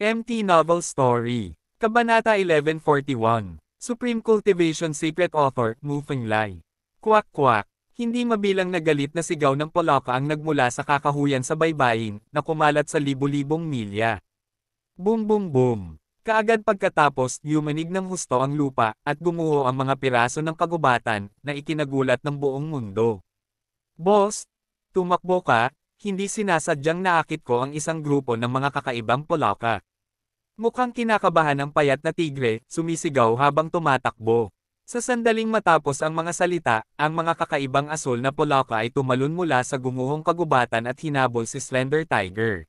MT Novel Story. Kabanata 1141. Supreme Cultivation Secret Author, Mu Fenglai. Kwak kwak. Hindi mabilang nagalit na sigaw ng Polaka ang nagmula sa kakahuyan sa baybayin, na kumalat sa libu-libong milya. Boom boom boom. Kaagad pagkatapos, yumanig ng husto ang lupa, at gumuho ang mga piraso ng kagubatan, na ikinagulat ng buong mundo. Boss, tumakbo ka, hindi sinasadyang naakit ko ang isang grupo ng mga kakaibang Polaka. Mukhang kinakabahan ang payat na tigre, sumisigaw habang tumatakbo. Sa sandaling matapos ang mga salita, ang mga kakaibang asul na polaka ay tumalon mula sa gumuhong kagubatan at hinabol si Slender Tiger.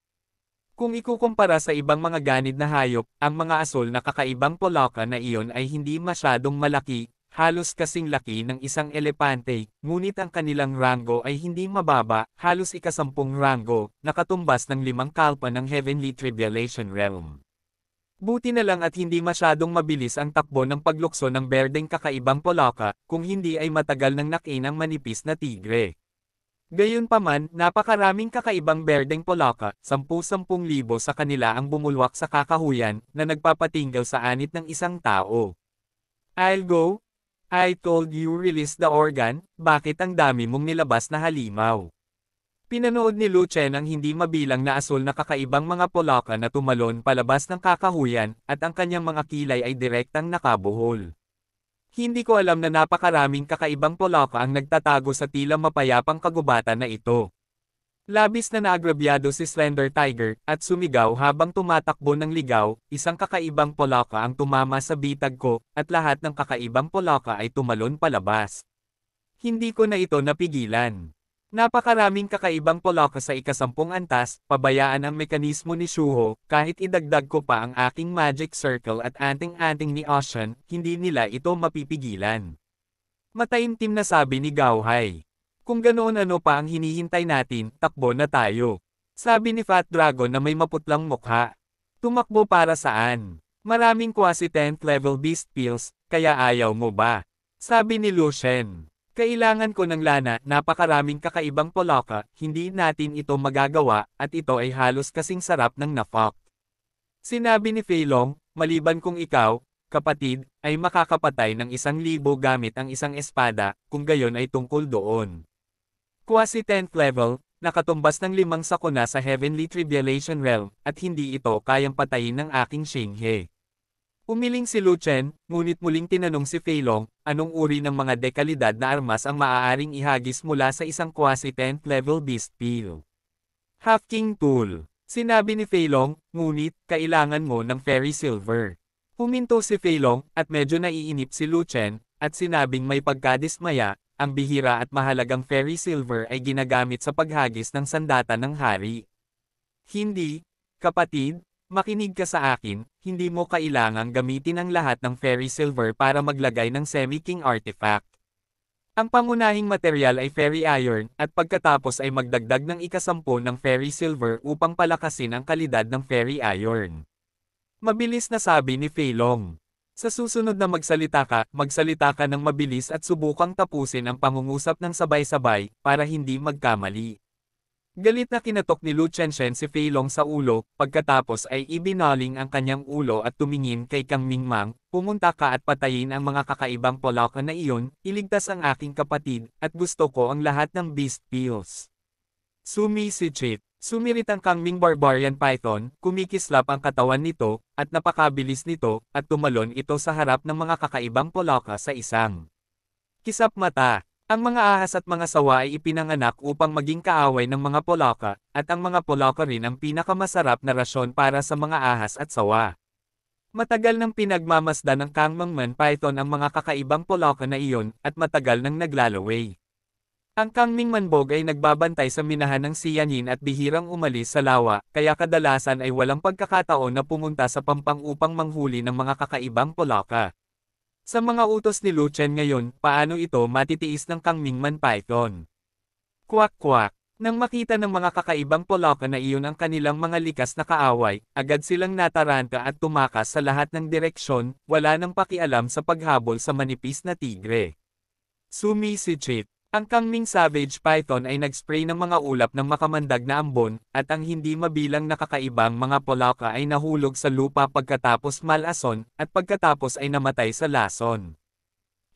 Kung ikukumpara sa ibang mga ganid na hayop, ang mga asul na kakaibang polaka na iyon ay hindi masyadong malaki, halos kasing laki ng isang elepante, ngunit ang kanilang rango ay hindi mababa, halos ikasampung rango, nakatumbas ng limang kalpa ng Heavenly Tribulation Realm. Buti na lang at hindi masyadong mabilis ang takbo ng paglukso ng berdeng kakaibang polaka, kung hindi ay matagal nang nakain ang manipis na tigre. Gayunpaman, napakaraming kakaibang berdeng polaka, 10-10,000 sa kanila ang bumulwak sa kakahuyan, na nagpapatinggal sa anit ng isang tao. I'll go. I told you release the organ, bakit ang dami mong nilabas na halimaw? Pinanood ni Luchen ang hindi mabilang na asul na kakaibang mga polaka na tumalon palabas ng kakahuyan, at ang kanyang mga kilay ay direktang nakabuhol. Hindi ko alam na napakaraming kakaibang polaka ang nagtatago sa tila mapayapang kagubatan na ito. Labis na naagrabyado si Slender Tiger, at sumigaw habang tumatakbo ng ligaw, isang kakaibang polaka ang tumama sa bitag ko, at lahat ng kakaibang polaka ay tumalon palabas. Hindi ko na ito napigilan. Napakaraming kakaibang polaka sa ikasampung antas, pabayaan ang mekanismo ni Shuho, kahit idagdag ko pa ang aking magic circle at anting-anting ni Ocean, hindi nila ito mapipigilan. Mataimtim na sabi ni Gauhai. Kung ganoon ano pa ang hinihintay natin, takbo na tayo. Sabi ni Fat Dragon na may maputlang mukha. Tumakbo para saan? Maraming quasi 10th level beast pills, kaya ayaw mo ba? Sabi ni Lucien. Kailangan ko ng lana, napakaraming kakaibang polaka, hindi natin ito magagawa, at ito ay halos kasing sarap ng nafok. Sinabi ni Feilong, maliban kung ikaw, kapatid, ay makakapatay ng isang libo gamit ang isang espada, kung gayon ay tungkol doon. Quasi 10th level, nakatumbas ng limang sakuna sa Heavenly Tribulation Realm, at hindi ito kayang patayin ng aking Shinghe. Umiling si Lu Chen, ngunit muling tinanong si Feilong, anong uri ng mga dekalidad na armas ang maaaring ihagis mula sa isang quasi-10th level beast peel. Half-king tool. Sinabi ni Feilong, ngunit, kailangan mo ng fairy silver. Huminto si Feilong, at medyo naiinip si Lu Chen, at sinabing may pagkadismaya, ang bihira at mahalagang fairy silver ay ginagamit sa paghagis ng sandata ng hari. Hindi, kapatid, Makinig ka sa akin, hindi mo kailangang gamitin ang lahat ng fairy silver para maglagay ng semi-king artifact. Ang pangunahing material ay fairy iron, at pagkatapos ay magdagdag ng ikasampo ng fairy silver upang palakasin ang kalidad ng fairy iron. Mabilis na sabi ni Feilong. Sa susunod na magsalita ka, magsalita ka ng mabilis at subukang tapusin ang pangungusap ng sabay-sabay, para hindi magkamali. Galit na kinatok ni Lu Chenshen si Fei Long sa ulo, pagkatapos ay ibinaling ang kanyang ulo at tumingin kay Kang Mingmang, pumunta ka at patayin ang mga kakaibang polaka na iyon, iligtas ang aking kapatid, at gusto ko ang lahat ng beast pills. Sumi si Chit. Sumirit ang Kang Ming Barbarian Python, kumikislap ang katawan nito, at napakabilis nito, at tumalon ito sa harap ng mga kakaibang polaka sa isang kisap mata. Ang mga ahas at mga sawa ay ipinanganak upang maging kaaway ng mga polaka, at ang mga polaka rin ang pinakamasarap na rasyon para sa mga ahas at sawa. Matagal nang pinagmamasdan ng Kangmangman Python ang mga kakaibang polaka na iyon, at matagal nang naglalaway. Ang Kangming Manbog ay nagbabantay sa minahan ng Siyanin at bihirang umalis sa lawa, kaya kadalasan ay walang pagkakataon na pumunta sa pampang upang manghuli ng mga kakaibang polaka. Sa mga utos ni Lu Chen ngayon, paano ito matitiis ng Kang Mingman Python? Kwak-kwak. Nang makita ng mga kakaibang Polaka na iyon ang kanilang mga likas na kaaway, agad silang nataranta at tumakas sa lahat ng direksyon, wala nang pakialam sa paghabol sa manipis na tigre. Sumi si Chit. Ang Kangming Savage Python ay nagspray ng mga ulap ng makamandag na ambon, at ang hindi mabilang nakakaibang mga polaka ay nahulog sa lupa pagkatapos malason, at pagkatapos ay namatay sa lason.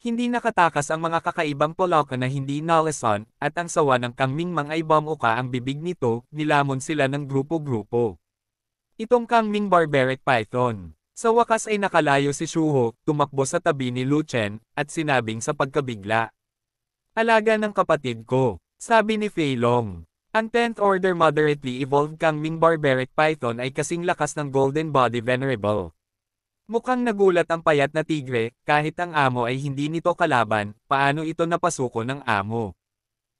Hindi nakatakas ang mga kakaibang polaka na hindi nalason, at ang sawa ng Kangming Mang ay bamuka ang bibig nito, nilamon sila ng grupo-grupo. Itong Kangming Barbaric Python. Sa wakas ay nakalayo si Shuho, tumakbo sa tabi ni Lu Chen, at sinabing sa pagkabigla. Alaga ng kapatid ko. Sabi ni Fei Long. Ang 10th Order Moderately Evolved Kang Ming Barbaric Python ay kasing lakas ng Golden Body Venerable. Mukhang nagulat ang payat na tigre, kahit ang amo ay hindi nito kalaban, paano ito napasuko ng amo.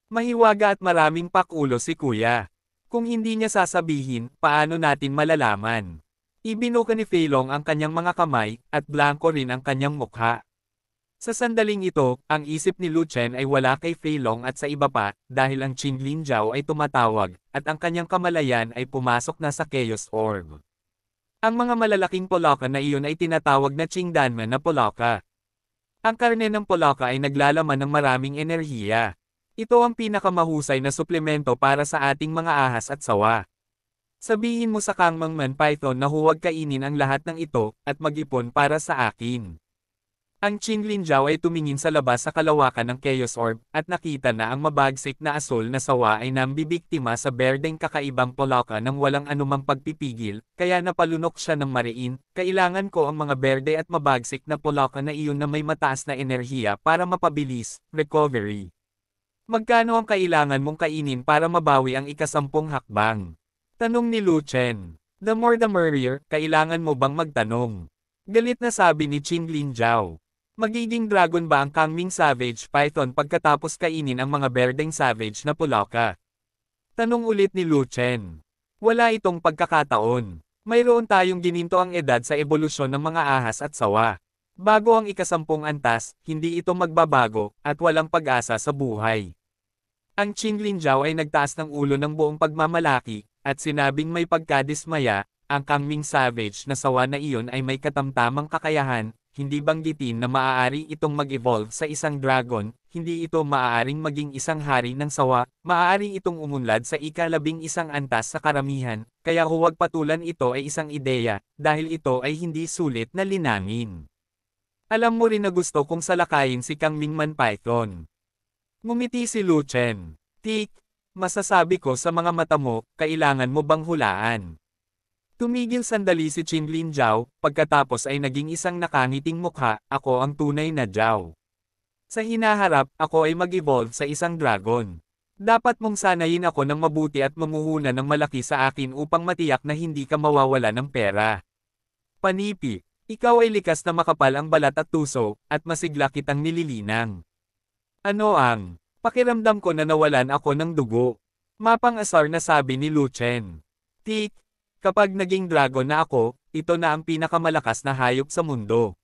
Mahiwaga at maraming pakulo si kuya. Kung hindi niya sasabihin, paano natin malalaman? Ibinuka ni Feilong ang kanyang mga kamay, at blanco rin ang kanyang mukha. Sa sandaling ito, ang isip ni Lu Chen ay wala kay Fei Long at sa iba pa, dahil ang Qinglin Zhao ay tumatawag, at ang kanyang kamalayan ay pumasok na sa Chaos Orb. Ang mga malalaking polaka na iyon ay tinatawag na Qingdanman na polaka. Ang karne ng polaka ay naglalaman ng maraming enerhiya. Ito ang pinakamahusay na suplemento para sa ating mga ahas at sawa. Sabihin mo sa Kangmangman Python na huwag kainin ang lahat ng ito, at mag-ipon para sa akin. Ang Qin Linjiao ay tumingin sa labas sa kalawakan ng Chaos Orb, at nakita na ang mabagsik na asol na sawa ay nambibiktima sa berdeng kakaibang polaka ng walang anumang pagpipigil, kaya napalunok siya ng mariin, kailangan ko ang mga berde at mabagsik na polaka na iyon na may mataas na enerhiya para mapabilis, recovery. Magkano ang kailangan mong kainin para mabawi ang ikasampung hakbang? Tanong ni Lu Chen. The more the merrier, kailangan mo bang magtanong? Galit na sabi ni Qin Linjiao. Magiging dragon ba ang Kangming Savage Python pagkatapos kainin ang mga berdeng savage na pulaka? Tanong ulit ni Lu Chen. Wala itong pagkakataon. Mayroon tayong gininto ang edad sa ebolusyon ng mga ahas at sawa. Bago ang ikasampung antas, hindi ito magbabago, at walang pag-asa sa buhay. Ang Qin Linjiao ay nagtaas ng ulo ng buong pagmamalaki, at sinabing may pagkadismaya, ang Kangming Savage na sawa na iyon ay may katamtamang kakayahan, hindi banggitin na maaari itong mag-evolve sa isang dragon, hindi ito maaaring maging isang hari ng sawa, maaari itong umunlad sa ikalabing isang antas sa karamihan, kaya huwag patulan ito ay isang ideya, dahil ito ay hindi sulit na linangin. Alam mo rin na gusto kong salakayin si Kang Mingman Python. Ngumiti si Lu Chen. Tik, masasabi ko sa mga mata mo, kailangan mo bang hulaan? Tumigil sandali si Chinlin Zhao, pagkatapos ay naging isang nakangiting mukha, ako ang tunay na Zhao. Sa hinaharap, ako ay mag-evolve sa isang dragon. Dapat mong sanayin ako ng mabuti at mamuhuna ng malaki sa akin upang matiyak na hindi ka mawawala ng pera. Panipi, ikaw ay likas na makapal ang balat at tuso, at masigla kitang nililinang. Ano ang, pakiramdam ko na nawalan ako ng dugo. Mapang asar na sabi ni Lu Chen. Tik, Kapag naging dragon na ako, ito na ang pinakamalakas na hayop sa mundo.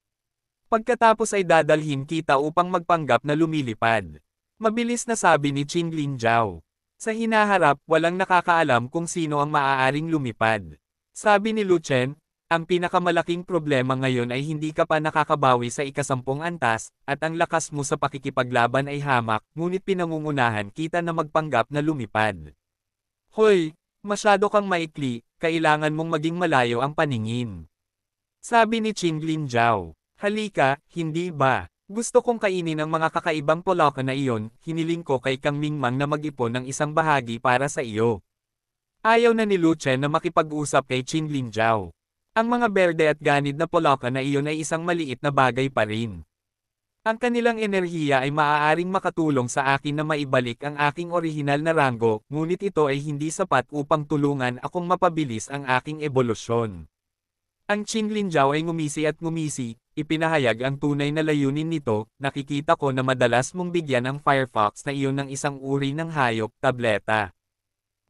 Pagkatapos ay dadalhin kita upang magpanggap na lumilipad. Mabilis na sabi ni Qin Lin Zhao. Sa hinaharap, walang nakakaalam kung sino ang maaaring lumipad. Sabi ni Lu Chen, ang pinakamalaking problema ngayon ay hindi ka pa nakakabawi sa ikasampung antas, at ang lakas mo sa pakikipaglaban ay hamak, ngunit pinangungunahan kita na magpanggap na lumipad. Hoy, masyado kang maikli, kailangan mong maging malayo ang paningin. Sabi ni Chin Lin Zhao, halika, hindi ba? Gusto kong kainin ang mga kakaibang polaka na iyon, hiniling ko kay Kang Mingmang na mag-ipon ng isang bahagi para sa iyo. Ayaw na ni Lu Luchen na makipag-usap kay Chin Lin Zhao. Ang mga berde at ganid na polaka na iyon ay isang maliit na bagay pa rin. Ang kanilang enerhiya ay maaaring makatulong sa akin na maibalik ang aking orihinal na ranggo, ngunit ito ay hindi sapat upang tulungan akong mapabilis ang aking ebolusyon. Ang Qin Lin Zhao ay ngumisi at ngumisi, ipinahayag ang tunay na layunin nito, nakikita ko na madalas mong bigyan ang Firefox na iyon ng isang uri ng hayop, tableta.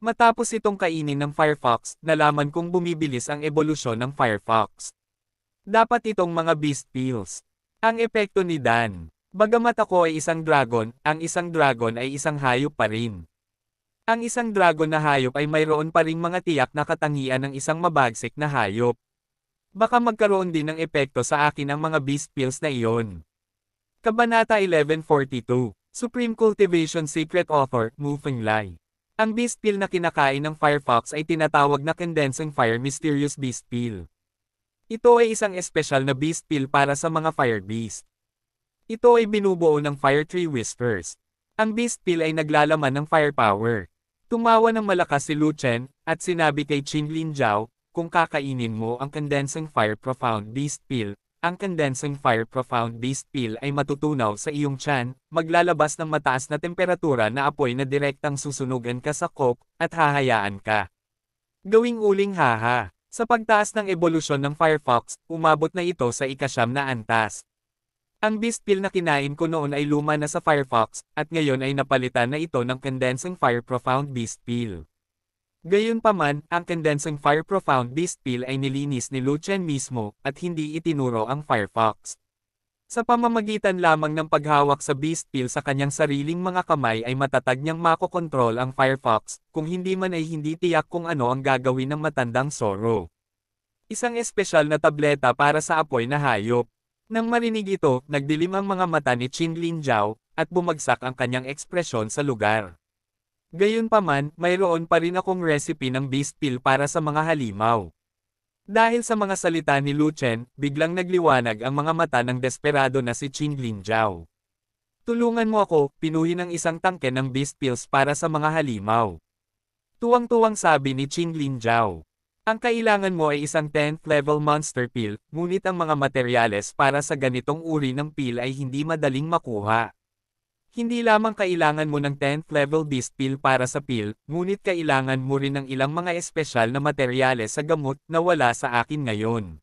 Matapos itong kainin ng Firefox, nalaman kong bumibilis ang ebolusyon ng Firefox. Dapat itong mga beast pills. Ang epekto ni Dan. Bagamat ako ay isang dragon, ang isang dragon ay isang hayop pa rin. Ang isang dragon na hayop ay mayroon pa ring mga tiyak na katangian ng isang mabagsik na hayop. Baka magkaroon din ng epekto sa akin ang mga beast pills na iyon. Kabanata 1142 Supreme Cultivation Secret Author, Moving Lie Ang beast pill na kinakain ng Firefox ay tinatawag na Condensing Fire Mysterious Beast Pill. Ito ay isang espesyal na beast pill para sa mga fire beast. Ito ay binubuo ng Fire Tree Whispers. Ang beast pill ay naglalaman ng firepower. Tumawa ng malakas si Lu Chen at sinabi kay Qin Lin Zhao, kung kakainin mo ang Condensing Fire Profound Beast Pill, ang Condensing Fire Profound Beast Pill ay matutunaw sa iyong chan, maglalabas ng mataas na temperatura na apoy na direktang susunugan ka sa coke at hahayaan ka. Gawing uling haha. Sa pagtaas ng ebolusyon ng Firefox, umabot na ito sa ikasyam na antas. Ang beast bispill na kinain ko noon ay luma na sa Firefox, at ngayon ay napalitan na ito ng Condensing Fire Profound Beast Bispill. Gayunpaman, ang Condensing Fire Profound Beast Bispill ay nilinis ni Luchen mismo, at hindi itinuro ang Firefox. Sa pamamagitan lamang ng paghawak sa beast pill sa kanyang sariling mga kamay ay matatag niyang makokontrol ang Firefox, kung hindi man ay hindi tiyak kung ano ang gagawin ng matandang Soro. Isang espesyal na tableta para sa apoy na hayop. Nang marinig ito, nagdilim ang mga mata ni Chin Lin Zhao, at bumagsak ang kanyang ekspresyon sa lugar. Gayunpaman, mayroon pa rin akong recipe ng beast pill para sa mga halimaw. Dahil sa mga salita ni Lu Chen, biglang nagliwanag ang mga mata ng desperado na si Qing Lin Zhao. Tulungan mo ako, pinuhin ng isang tangke ng beast pills para sa mga halimaw. Tuwang-tuwang sabi ni Qing Lin Zhao. Ang kailangan mo ay isang 10th level monster pill, ngunit ang mga materyales para sa ganitong uri ng pill ay hindi madaling makuha. Hindi lamang kailangan mo ng 10th level beast pill para sa pill, ngunit kailangan mo rin ng ilang mga espesyal na materyales sa gamot na wala sa akin ngayon.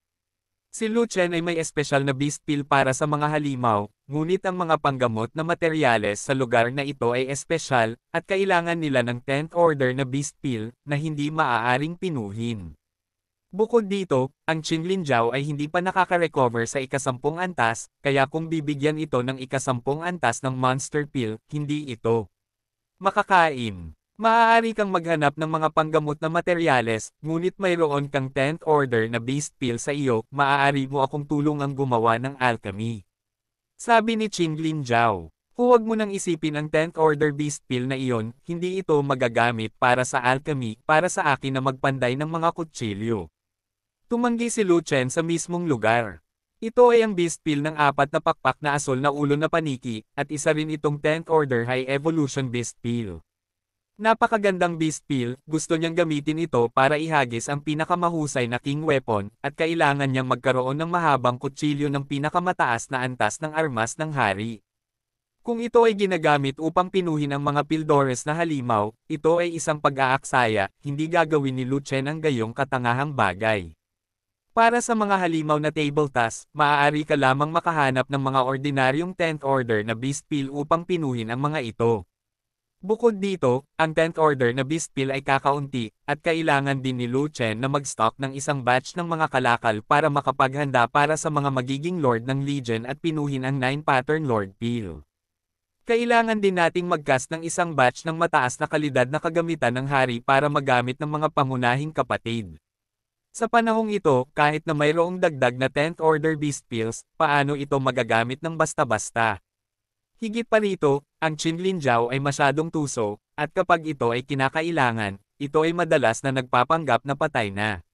Si Luchen ay may espesyal na beast pill para sa mga halimaw, ngunit ang mga panggamot na materyales sa lugar na ito ay espesyal, at kailangan nila ng 10th order na beast pill, na hindi maaaring pinuhin. Bukod dito, ang Qinlinjiao ay hindi pa nakaka-recover sa ikasampung antas, kaya kung bibigyan ito ng ikasampung antas ng monster pill, hindi ito makakain. Maaari kang maghanap ng mga panggamot na materyales, ngunit mayroon kang 10th order na beast pill sa iyo, maaari mo akong tulungang gumawa ng alchemy. Sabi ni Qinlinjiao. Huwag mo nang isipin ang 10th order beast pill na iyon, hindi ito magagamit para sa alchemy, para sa akin na magpanday ng mga kutsilyo. Tumanggi si Lu Chen sa mismong lugar. Ito ay ang beast pill ng apat na pakpak na asol na ulo na paniki, at isa rin itong 10th order high evolution beast pill. Napakagandang beast pill, gusto niyang gamitin ito para ihagis ang pinakamahusay na king weapon, at kailangan niyang magkaroon ng mahabang kutsilyo ng pinakamataas na antas ng armas ng hari. Kung ito ay ginagamit upang pinuhin ang mga pildores na halimaw, ito ay isang pag-aaksaya, hindi gagawin ni Lu Chen ang gayong katangahang bagay. Para sa mga halimaw na table task, maaari ka lamang makahanap ng mga ordinaryong 10th order na beast pill upang pinuhin ang mga ito. Bukod dito, ang 10th order na beast pill ay kakaunti, at kailangan din ni Lu Chen na mag-stock ng isang batch ng mga kalakal para makapaghanda para sa mga magiging lord ng legion at pinuhin ang 9 pattern lord pill. Kailangan din nating mag-cast ng isang batch ng mataas na kalidad na kagamitan ng hari para magamit ng mga pangunahing kapatid. Sa panahong ito, kahit na mayroong dagdag na 10th order beast pills, paano ito magagamit ng basta-basta? Higit pa rito, ang Qinlin Jiao ay masyadong tuso, at kapag ito ay kinakailangan, ito ay madalas na nagpapanggap na patay na.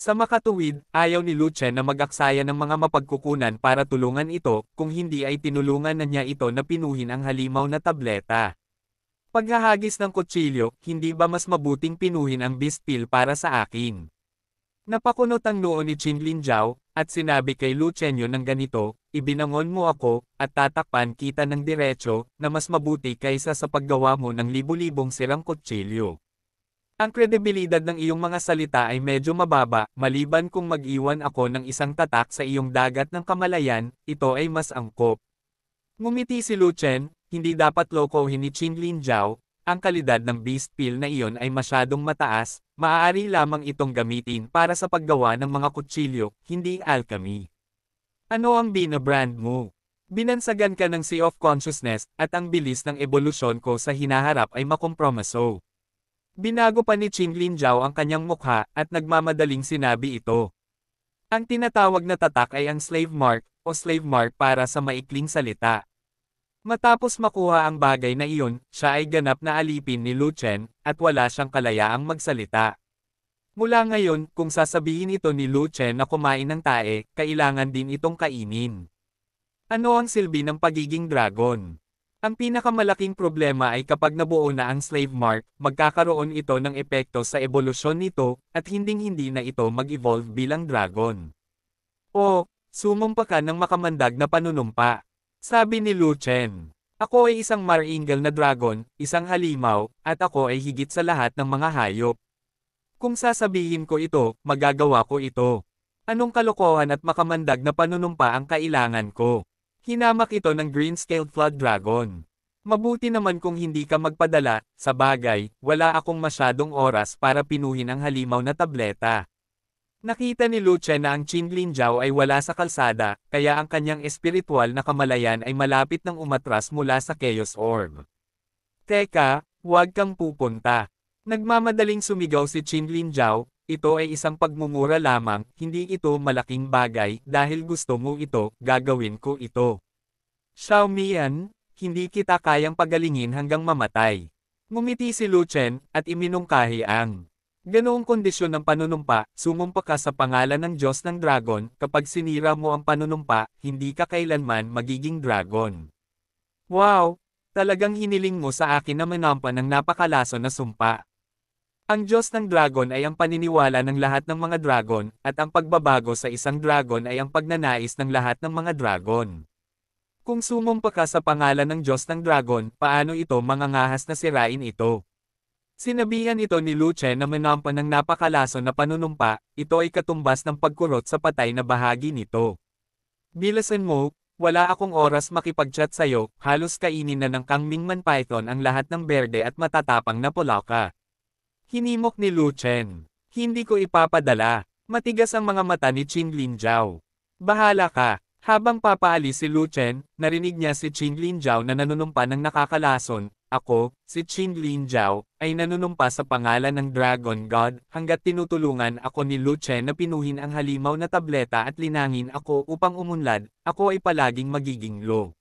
Sa makatuwid, ayaw ni Lu Chen na magaksaya ng mga mapagkukunan para tulungan ito, kung hindi ay tinulungan na niya ito na pinuhin ang halimaw na tableta. Paghahagis ng kutsilyo, hindi ba mas mabuting pinuhin ang beast pill para sa akin? Napakunot ang noo ni Chin Lin Zhao, at sinabi kay Lu Chenyo ng ganito, ibinangon mo ako, at tatakpan kita ng diretso, na mas mabuti kaysa sa paggawa mo ng libu-libong sirang kutsilyo. Ang kredibilidad ng iyong mga salita ay medyo mababa, maliban kung mag-iwan ako ng isang tatak sa iyong dagat ng kamalayan, ito ay mas angkop. Ngumiti si Lu Chen, hindi dapat lokohin ni Chin Lin Zhao, ang kalidad ng beast peel na iyon ay masyadong mataas, maaari lamang itong gamitin para sa paggawa ng mga kutsilyo, hindi alchemy. Ano ang brand mo? Binansagan ka ng Sea of Consciousness, at ang bilis ng evolusyon ko sa hinaharap ay makompromiso. Binago pa ni Qinglin Zhao ang kanyang mukha, at nagmamadaling sinabi ito. Ang tinatawag na tatak ay ang slave mark, o slave mark para sa maikling salita. Matapos makuha ang bagay na iyon, siya ay ganap na alipin ni Luchen, at wala siyang kalayaang magsalita. Mula ngayon, kung sasabihin ito ni Luchen na kumain ng tae, kailangan din itong kainin. Ano ang silbi ng pagiging dragon? Ang pinakamalaking problema ay kapag nabuo na ang slave mark, magkakaroon ito ng epekto sa ebolusyon nito, at hinding-hindi na ito mag-evolve bilang dragon. O, sumumpa ka ng makamandag na panunumpa. Sabi ni Lu Chen. Ako ay isang maringal na dragon, isang halimaw, at ako ay higit sa lahat ng mga hayop. Kung sasabihin ko ito, magagawa ko ito. Anong kalokohan at makamandag na panunumpa ang kailangan ko? Hinamak ito ng green-scaled flood dragon. Mabuti naman kung hindi ka magpadala, sa bagay, wala akong masyadong oras para pinuhin ang halimaw na tableta. Nakita ni Luce na ang Qinglin Zhao ay wala sa kalsada, kaya ang kanyang espiritual na kamalayan ay malapit ng umatras mula sa Chaos Orb. Teka, huwag kang pupunta. Nagmamadaling sumigaw si Qinglin Zhao, ito ay isang pagmumura lamang, hindi ito malaking bagay, dahil gusto mo ito, gagawin ko ito. Xiao Mian, hindi kita kayang pagalingin hanggang mamatay. Ngumiti si Lu Chen, at iminungkahi ang Ganoong kondisyon ng panunumpa, sumumpa ka sa pangalan ng Diyos ng Dragon, kapag sinira mo ang panunumpa, hindi ka kailanman magiging dragon. Wow! Talagang hiniling mo sa akin na manampa ng napakalaso na sumpa. Ang Diyos ng Dragon ay ang paniniwala ng lahat ng mga dragon, at ang pagbabago sa isang dragon ay ang pagnanais ng lahat ng mga dragon. Kung sumumpa ka sa pangalan ng Diyos ng Dragon, paano ito mangangahas na sirain ito? Sinabihan ito ni Luce na manampa ng napakalaso na panunumpa, ito ay katumbas ng pagkurot sa patay na bahagi nito. Bilasan mo, wala akong oras makipagchat sa'yo, halos kainin na ng Kang Mingman Python ang lahat ng berde at matatapang na pulaka. Hinimok ni Luchen. Hindi ko ipapadala. Matigas ang mga mata ni Chin Lin Zhao. Bahala ka. Habang papaalis si Luchen, narinig niya si Chin Lin Zhao na nanunumpa ng nakakalason, ako, si Qin Lin Zhao, ay nanunumpa sa pangalan ng Dragon God hanggat tinutulungan ako ni Lu Chen na pinuhin ang halimaw na tableta at linangin ako upang umunlad, ako ay palaging magiging low.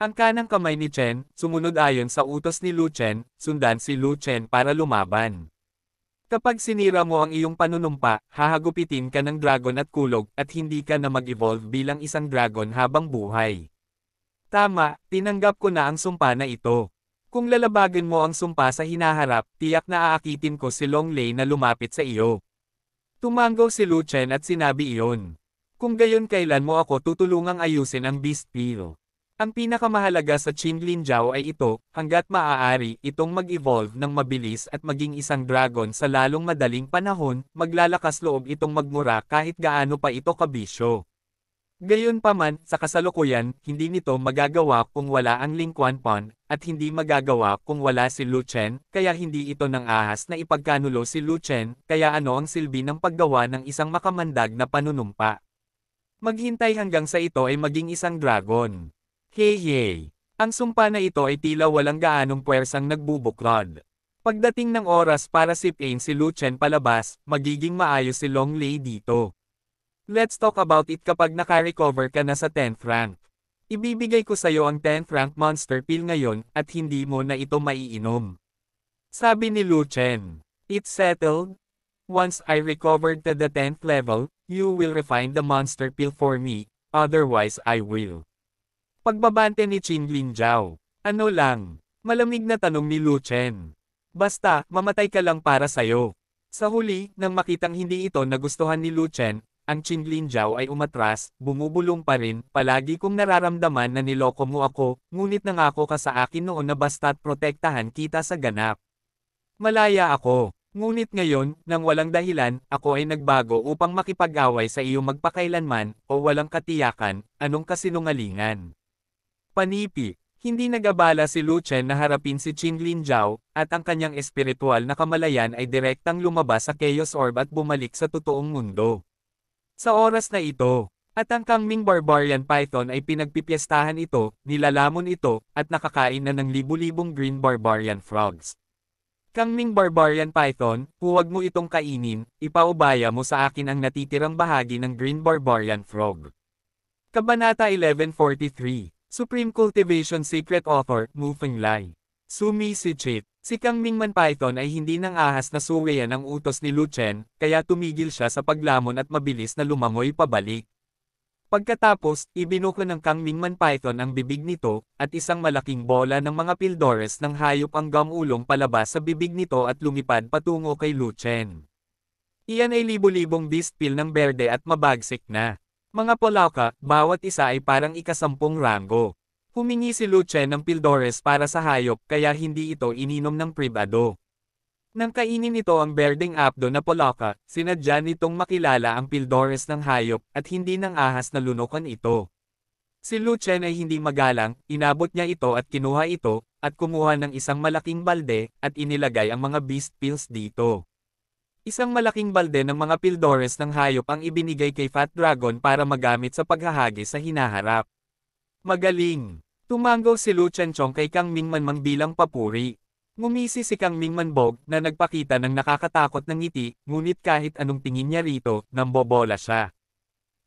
Ang kanang kamay ni Chen, sumunod ayon sa utos ni Lu Chen, sundan si Lu Chen para lumaban. Kapag sinira mo ang iyong panunumpa, hahagupitin ka ng dragon at kulog at hindi ka na mag-evolve bilang isang dragon habang buhay. Tama, tinanggap ko na ang sumpa na ito. Kung lalabagin mo ang sumpa sa hinaharap, tiyak na aakitin ko si Long Lei na lumapit sa iyo. Tumango si Lu Chen at sinabi iyon. Kung gayon kailan mo ako tutulungang ayusin ang Beast Pill. Ang pinakamahalaga sa Qin Lin Zhao ay ito, hanggat maaari, itong mag-evolve ng mabilis at maging isang dragon sa lalong madaling panahon, maglalakas loob itong magmura kahit gaano pa ito kabisyo. Gayunpaman, sa kasalukuyan, hindi nito magagawa kung wala ang Lingquan Pon, at hindi magagawa kung wala si Lu Chen, kaya hindi ito ng ahas na ipagkanulo si Lu Chen, kaya ano ang silbi ng paggawa ng isang makamandag na panunumpa. Maghintay hanggang sa ito ay maging isang dragon. Hey hey! Ang sumpa na ito ay tila walang gaanong puwersang nagbubuklod. Pagdating ng oras para si Pain si Lu Chen palabas, magiging maayos si Long Lei dito. Let's talk about it kapag nakarecover ka na sa 10th rank. Ibibigay ko sa iyo ang 10th rank monster pill ngayon, at hindi mo na ito maiinom. Sabi ni Lu Chen. It's settled. Once I recovered to the 10th level, you will refine the monster pill for me, otherwise I will. Pagbabante ni Qin Lin Zhao. Ano lang? Malamig na tanong ni Lu Chen. Basta, mamatay ka lang para sa'yo. Sa huli, nang makitang hindi ito nagustuhan ni Lu Chen, ang Chinlin Zhao ay umatras, bumubulong pa rin, palagi kong nararamdaman na niloko mo ako, ngunit nangako ka sa akin noon na basta't protektahan kita sa ganap. Malaya ako. Ngunit ngayon, nang walang dahilan, ako ay nagbago upang makipag-away sa iyo magpakailanman, o walang katiyakan, anong kasinungalingan. Panipi, hindi nagabala si Lu Chen na harapin si Qinglin Zhao, at ang kanyang espiritual na kamalayan ay direktang lumabas sa Chaos Orb at bumalik sa totoong mundo. Sa oras na ito, at ang Kangming Barbarian Python ay pinagpipiestahan ito, nilalamon ito, at nakakain na ng libu-libong green barbarian frogs. Kangming Barbarian Python, huwag mo itong kainin, ipaubaya mo sa akin ang natitirang bahagi ng green barbarian frog. Kabanata 1143, Supreme Cultivation Secret Author, Mufeng Lai. Sumi si Sichit. Si Kang Mingman Python ay hindi nang ahas na suwayan ang utos ni Luchen, kaya tumigil siya sa paglamon at mabilis na lumamoy pabalik. Pagkatapos, ibinuko ng Kang Mingman Python ang bibig nito, at isang malaking bola ng mga pildores ng hayop ang gamulong palabas sa bibig nito at lumipad patungo kay Luchen. Iyan ay libo-libong beast pill ng berde at mabagsik na. Mga polaka, bawat isa ay parang ikasampung rango. Humingi si Luce ng Pildores para sa hayop kaya hindi ito ininom ng privado. Nang kainin ito ang berding apdo na polaka, sinadya nitong makilala ang Pildores ng hayop at hindi ng ahas na lunukan ito. Si Luchen ay hindi magalang, inabot niya ito at kinuha ito, at kumuha ng isang malaking balde, at inilagay ang mga beast pills dito. Isang malaking balde ng mga pildores ng hayop ang ibinigay kay Fat Dragon para magamit sa paghahagi sa hinaharap. Magaling! Tumango si Lu Chenchong kay Kang Mingmanmang bilang papuri. Ngumisi si Kang Mingmanbog na nagpakita ng nakakatakot ng ngiti, ngunit kahit anong tingin niya rito, nambobola siya.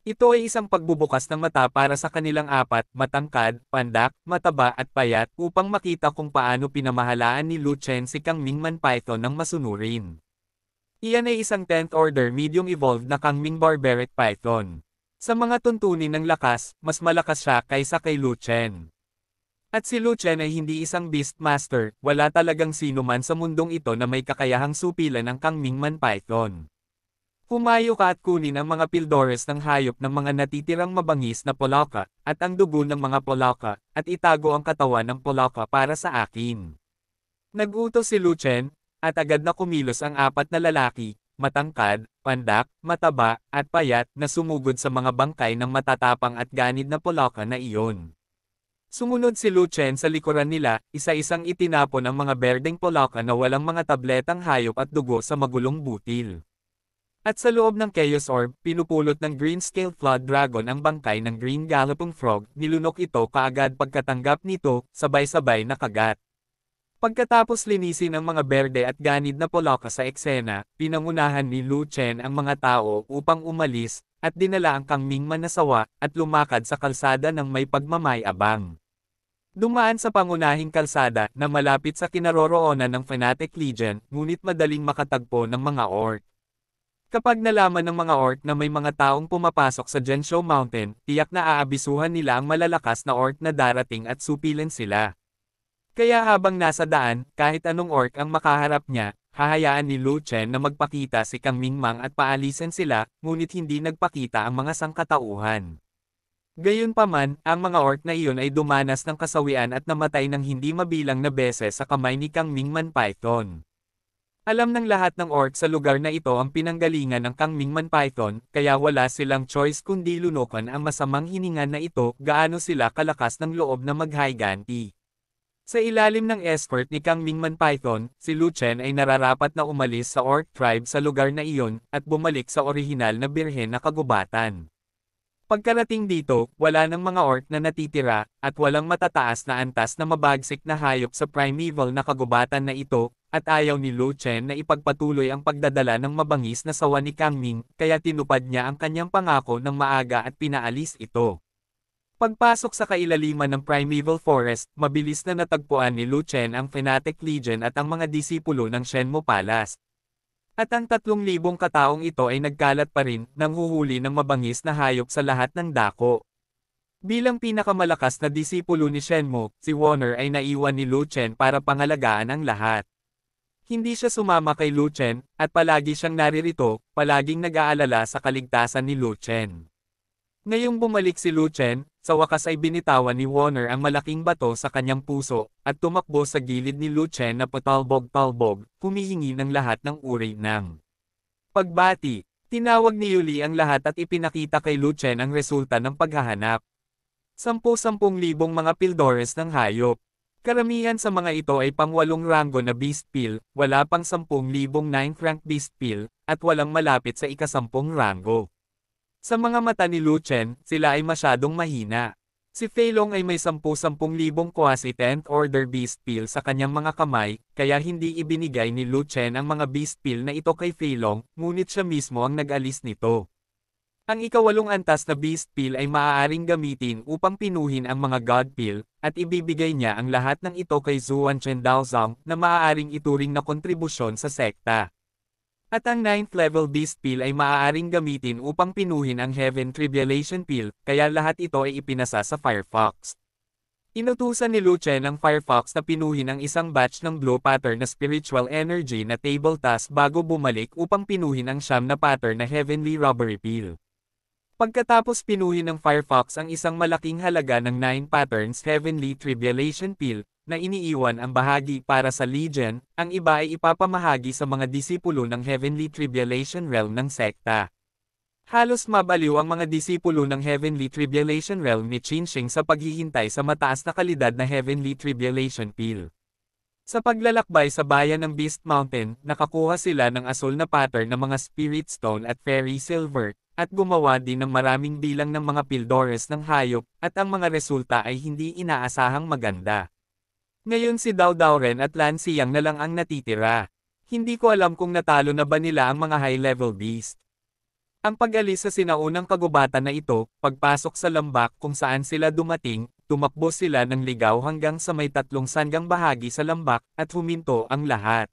Ito ay isang pagbubukas ng mata para sa kanilang apat, matangkad, pandak, mataba at payat upang makita kung paano pinamahalaan ni Lu Chen si Kang Mingman Python ng masunurin. Iyan ay isang 10th order medium evolved na Kang Ming Barbaric Python. Sa mga tuntunin ng lakas, mas malakas siya kaysa kay Lu Chen. At si Luchen ay hindi isang Beastmaster, wala talagang sino man sa mundong ito na may kakayahang supilan ang Kangming Man Python. Humayo ka at kunin ang mga pildores ng hayop ng mga natitirang mabangis na polaka, at ang dugo ng mga polaka, at itago ang katawan ng polaka para sa akin. Naguto si Luchen, at agad na kumilos ang apat na lalaki, matangkad, pandak, mataba, at payat na sumugod sa mga bangkay ng matatapang at ganid na polaka na iyon. Sumunod si Lu Chen sa likuran nila, isa-isang itinapon ang mga berdeng polaka na walang mga tabletang hayop at dugo sa magulong butil. At sa loob ng Chaos Orb, pinupulot ng Green Scale Flood Dragon ang bangkay ng Green Galloping Frog, nilunok ito kaagad pagkatanggap nito, sabay-sabay na kagat. Pagkatapos linisin ang mga berde at ganid na Polaka sa eksena, pinangunahan ni Lu Chen ang mga tao upang umalis, at dinala ang Kang Mingman na sawa, at lumakad sa kalsada ng may pagmamayabang. Dumaan sa pangunahing kalsada na malapit sa kinaroroonan ng Fanatic Legion, ngunit madaling makatagpo ng mga orc. Kapag nalaman ng mga orc na may mga taong pumapasok sa Gensho Mountain, tiyak na aabisuhan nila ang malalakas na orc na darating at supilin sila. Kaya habang nasa daan, kahit anong orc ang makaharap niya, hahayaan ni Lu Chen na magpakita si Kang Mingmang at paalisin sila, ngunit hindi nagpakita ang mga sangkatauhan. Gayunpaman, ang mga orc na iyon ay dumanas ng kasawian at namatay ng hindi mabilang na beses sa kamay ni Kang Mingman Python. Alam ng lahat ng orc sa lugar na ito ang pinanggalingan ng Kang Mingman Python, kaya wala silang choice kundi lunukan ang masamang hiningan na ito, gaano sila kalakas ng loob na maghiganti. Sa ilalim ng escort ni Kang Mingman Python, si Lu Chen ay nararapat na umalis sa Orc tribe sa lugar na iyon at bumalik sa orihinal na birhen na kagubatan. Pagkarating dito, wala ng mga orc na natitira at walang matataas na antas na mabagsik na hayop sa primeval na kagubatan na ito at ayaw ni Lu Chen na ipagpatuloy ang pagdadala ng mabangis na sawa ni Kang Ming kaya tinupad niya ang kanyang pangako ng maaga at pinaalis ito. Pagpasok sa kailaliman ng Primeval Forest, mabilis na natagpuan ni Lu Chen ang Fanatic Legion at ang mga disipulo ng Shenmo Palace. At ang tatlong libong kataong ito ay nagkalat pa rin, nang huhuli ng mabangis na hayop sa lahat ng dako. Bilang pinakamalakas na disipulo ni Shenmo, si Warner ay naiwan ni Lu Chen para pangalagaan ang lahat. Hindi siya sumama kay Lu Chen, at palagi siyang naririto, palaging nag-aalala sa kaligtasan ni Lu Chen. Ngayong bumalik si Lu Chen, sa wakas ay binitawan ni Warner ang malaking bato sa kanyang puso, at tumakbo sa gilid ni Lu Chen na patalbog-talbog, humihingi ng lahat ng uri ng pagbati. Tinawag ni Yuli ang lahat at ipinakita kay Lu Chen ang resulta ng paghahanap. Sampu-sampung libong mga pildores ng hayop. Karamihan sa mga ito ay pangwalong ranggo na beast pill, wala pang sampung libong ninth rank beast pill, at walang malapit sa ikasampung ranggo. Sa mga mata ni Lu Chen, sila ay masyadong mahina. Si Feilong ay may 10-10,000 quasi-tent order beast pill sa kanyang mga kamay, kaya hindi ibinigay ni Lu Chen ang mga beast pill na ito kay Feilong, ngunit siya mismo ang nag-alis nito. Ang ikawalong antas na beast pill ay maaaring gamitin upang pinuhin ang mga god pill, at ibibigay niya ang lahat ng ito kay Zuan Chen Daozang na maaaring ituring na kontribusyon sa sekta. At ang 9th level beast pill ay maaaring gamitin upang pinuhin ang Heaven Tribulation pill, kaya lahat ito ay ipinasa sa Firefox. Inutusan ni Luchen ang Firefox na pinuhin ang isang batch ng blue pattern na spiritual energy na table task bago bumalik upang pinuhin ang siyam na pattern na heavenly robbery pill. Pagkatapos pinuhin ng Firefox ang isang malaking halaga ng 9 patterns heavenly tribulation pill, na iniiwan ang bahagi para sa Legion, ang iba ay ipapamahagi sa mga disipulo ng Heavenly Tribulation Realm ng sekta. Halos mabaliw ang mga disipulo ng Heavenly Tribulation Realm ni Qinxing sa paghihintay sa mataas na kalidad na Heavenly Tribulation Pill. Sa paglalakbay sa bayan ng Beast Mountain, nakakuha sila ng asul na pattern ng mga Spirit Stone at Fairy Silver, at gumawa din ng maraming bilang ng mga pildores ng hayop, at ang mga resulta ay hindi inaasahang maganda. Ngayon si Dao Dao Ren at Lan Siyang na lang ang natitira. Hindi ko alam kung natalo na ba nila ang mga high-level beast. Ang pag-alis sa sinaunang kagubatan na ito, pagpasok sa lambak kung saan sila dumating, tumakbo sila ng ligaw hanggang sa may tatlong sanggang bahagi sa lambak, at huminto ang lahat.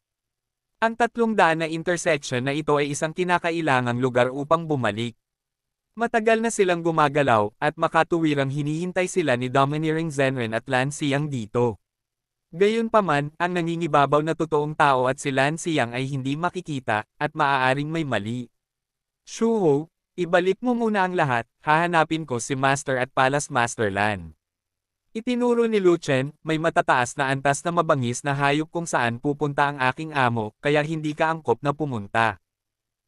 Ang tatlong daan na intersection na ito ay isang kinakailangang lugar upang bumalik. Matagal na silang gumagalaw, at makatuwirang hinihintay sila ni Domineering Zenren at Lan Siyang dito. Gayunpaman, ang nangingibabaw na totoong tao at si Lan Siyang ay hindi makikita, at maaaring may mali. Shuho, ibalik mo muna ang lahat, hahanapin ko si Master at Palace Master Lan. Itinuro ni Lu Chen, may matataas na antas na mabangis na hayop kung saan pupunta ang aking amo, kaya hindi ka angkop na pumunta.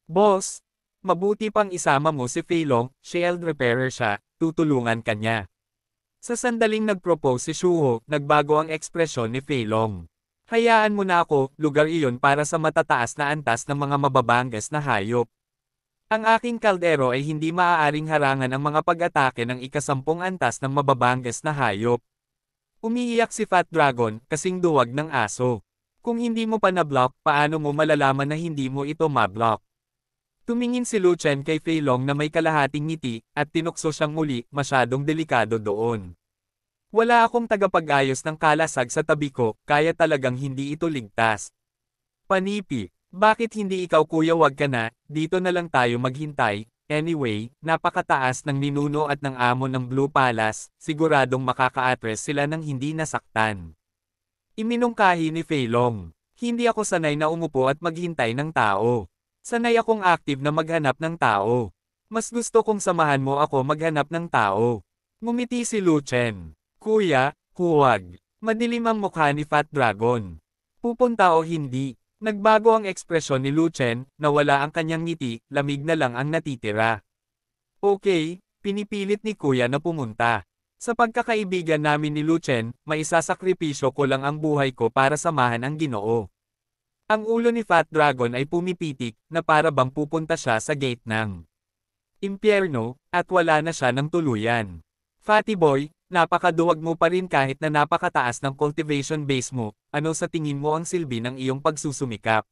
Boss, mabuti pang isama mo si Feilong, shield repairer siya, tutulungan kanya. Sa sandaling nagpropose si Shuho, nagbago ang ekspresyon ni Feilong. Hayaan mo na ako, lugar iyon para sa matataas na antas ng mga mababanggas na hayop. Ang aking kaldero ay hindi maaaring harangan ang mga pag-atake ng ikasampung antas ng mababanggas na hayop. Umiiyak si Fat Dragon, kasing duwag ng aso. Kung hindi mo pa na-block, paano mo malalaman na hindi mo ito ma-block? Tumingin si Lu Chen kay Fei Long na may kalahating ngiti, at tinukso siyang muli, masyadong delikado doon. Wala akong tagapag-ayos ng kalasag sa tabi ko, kaya talagang hindi ito ligtas. Panipi, bakit hindi ikaw kuya wag ka na, dito na lang tayo maghintay, Anyway, napakataas ng ninuno at ng amo ng Blue Palace, siguradong makaka-address sila ng hindi nasaktan. Iminungkahi ni Feilong. Hindi ako sanay na umupo at maghintay ng tao. Sanay akong active na maghanap ng tao. Mas gusto kong samahan mo ako maghanap ng tao. Ngumiti si Luchen. Kuya, huwag. Madilim ang mukha ni Fat Dragon. Pupunta o hindi, nagbago ang ekspresyon ni Luchen, nawala ang kanyang ngiti, lamig na lang ang natitira. Okay, pinipilit ni Kuya na pumunta. Sa pagkakaibigan namin ni Luchen, maisasakripisyo ko lang ang buhay ko para samahan ang ginoo. Ang ulo ni Fat Dragon ay pumipitik na para bang pupunta siya sa gate ng impyerno at wala na siya ng tuluyan. Fatty boy, napakaduwag mo pa rin kahit na napakataas ng cultivation base mo, ano sa tingin mo ang silbi ng iyong pagsusumikap?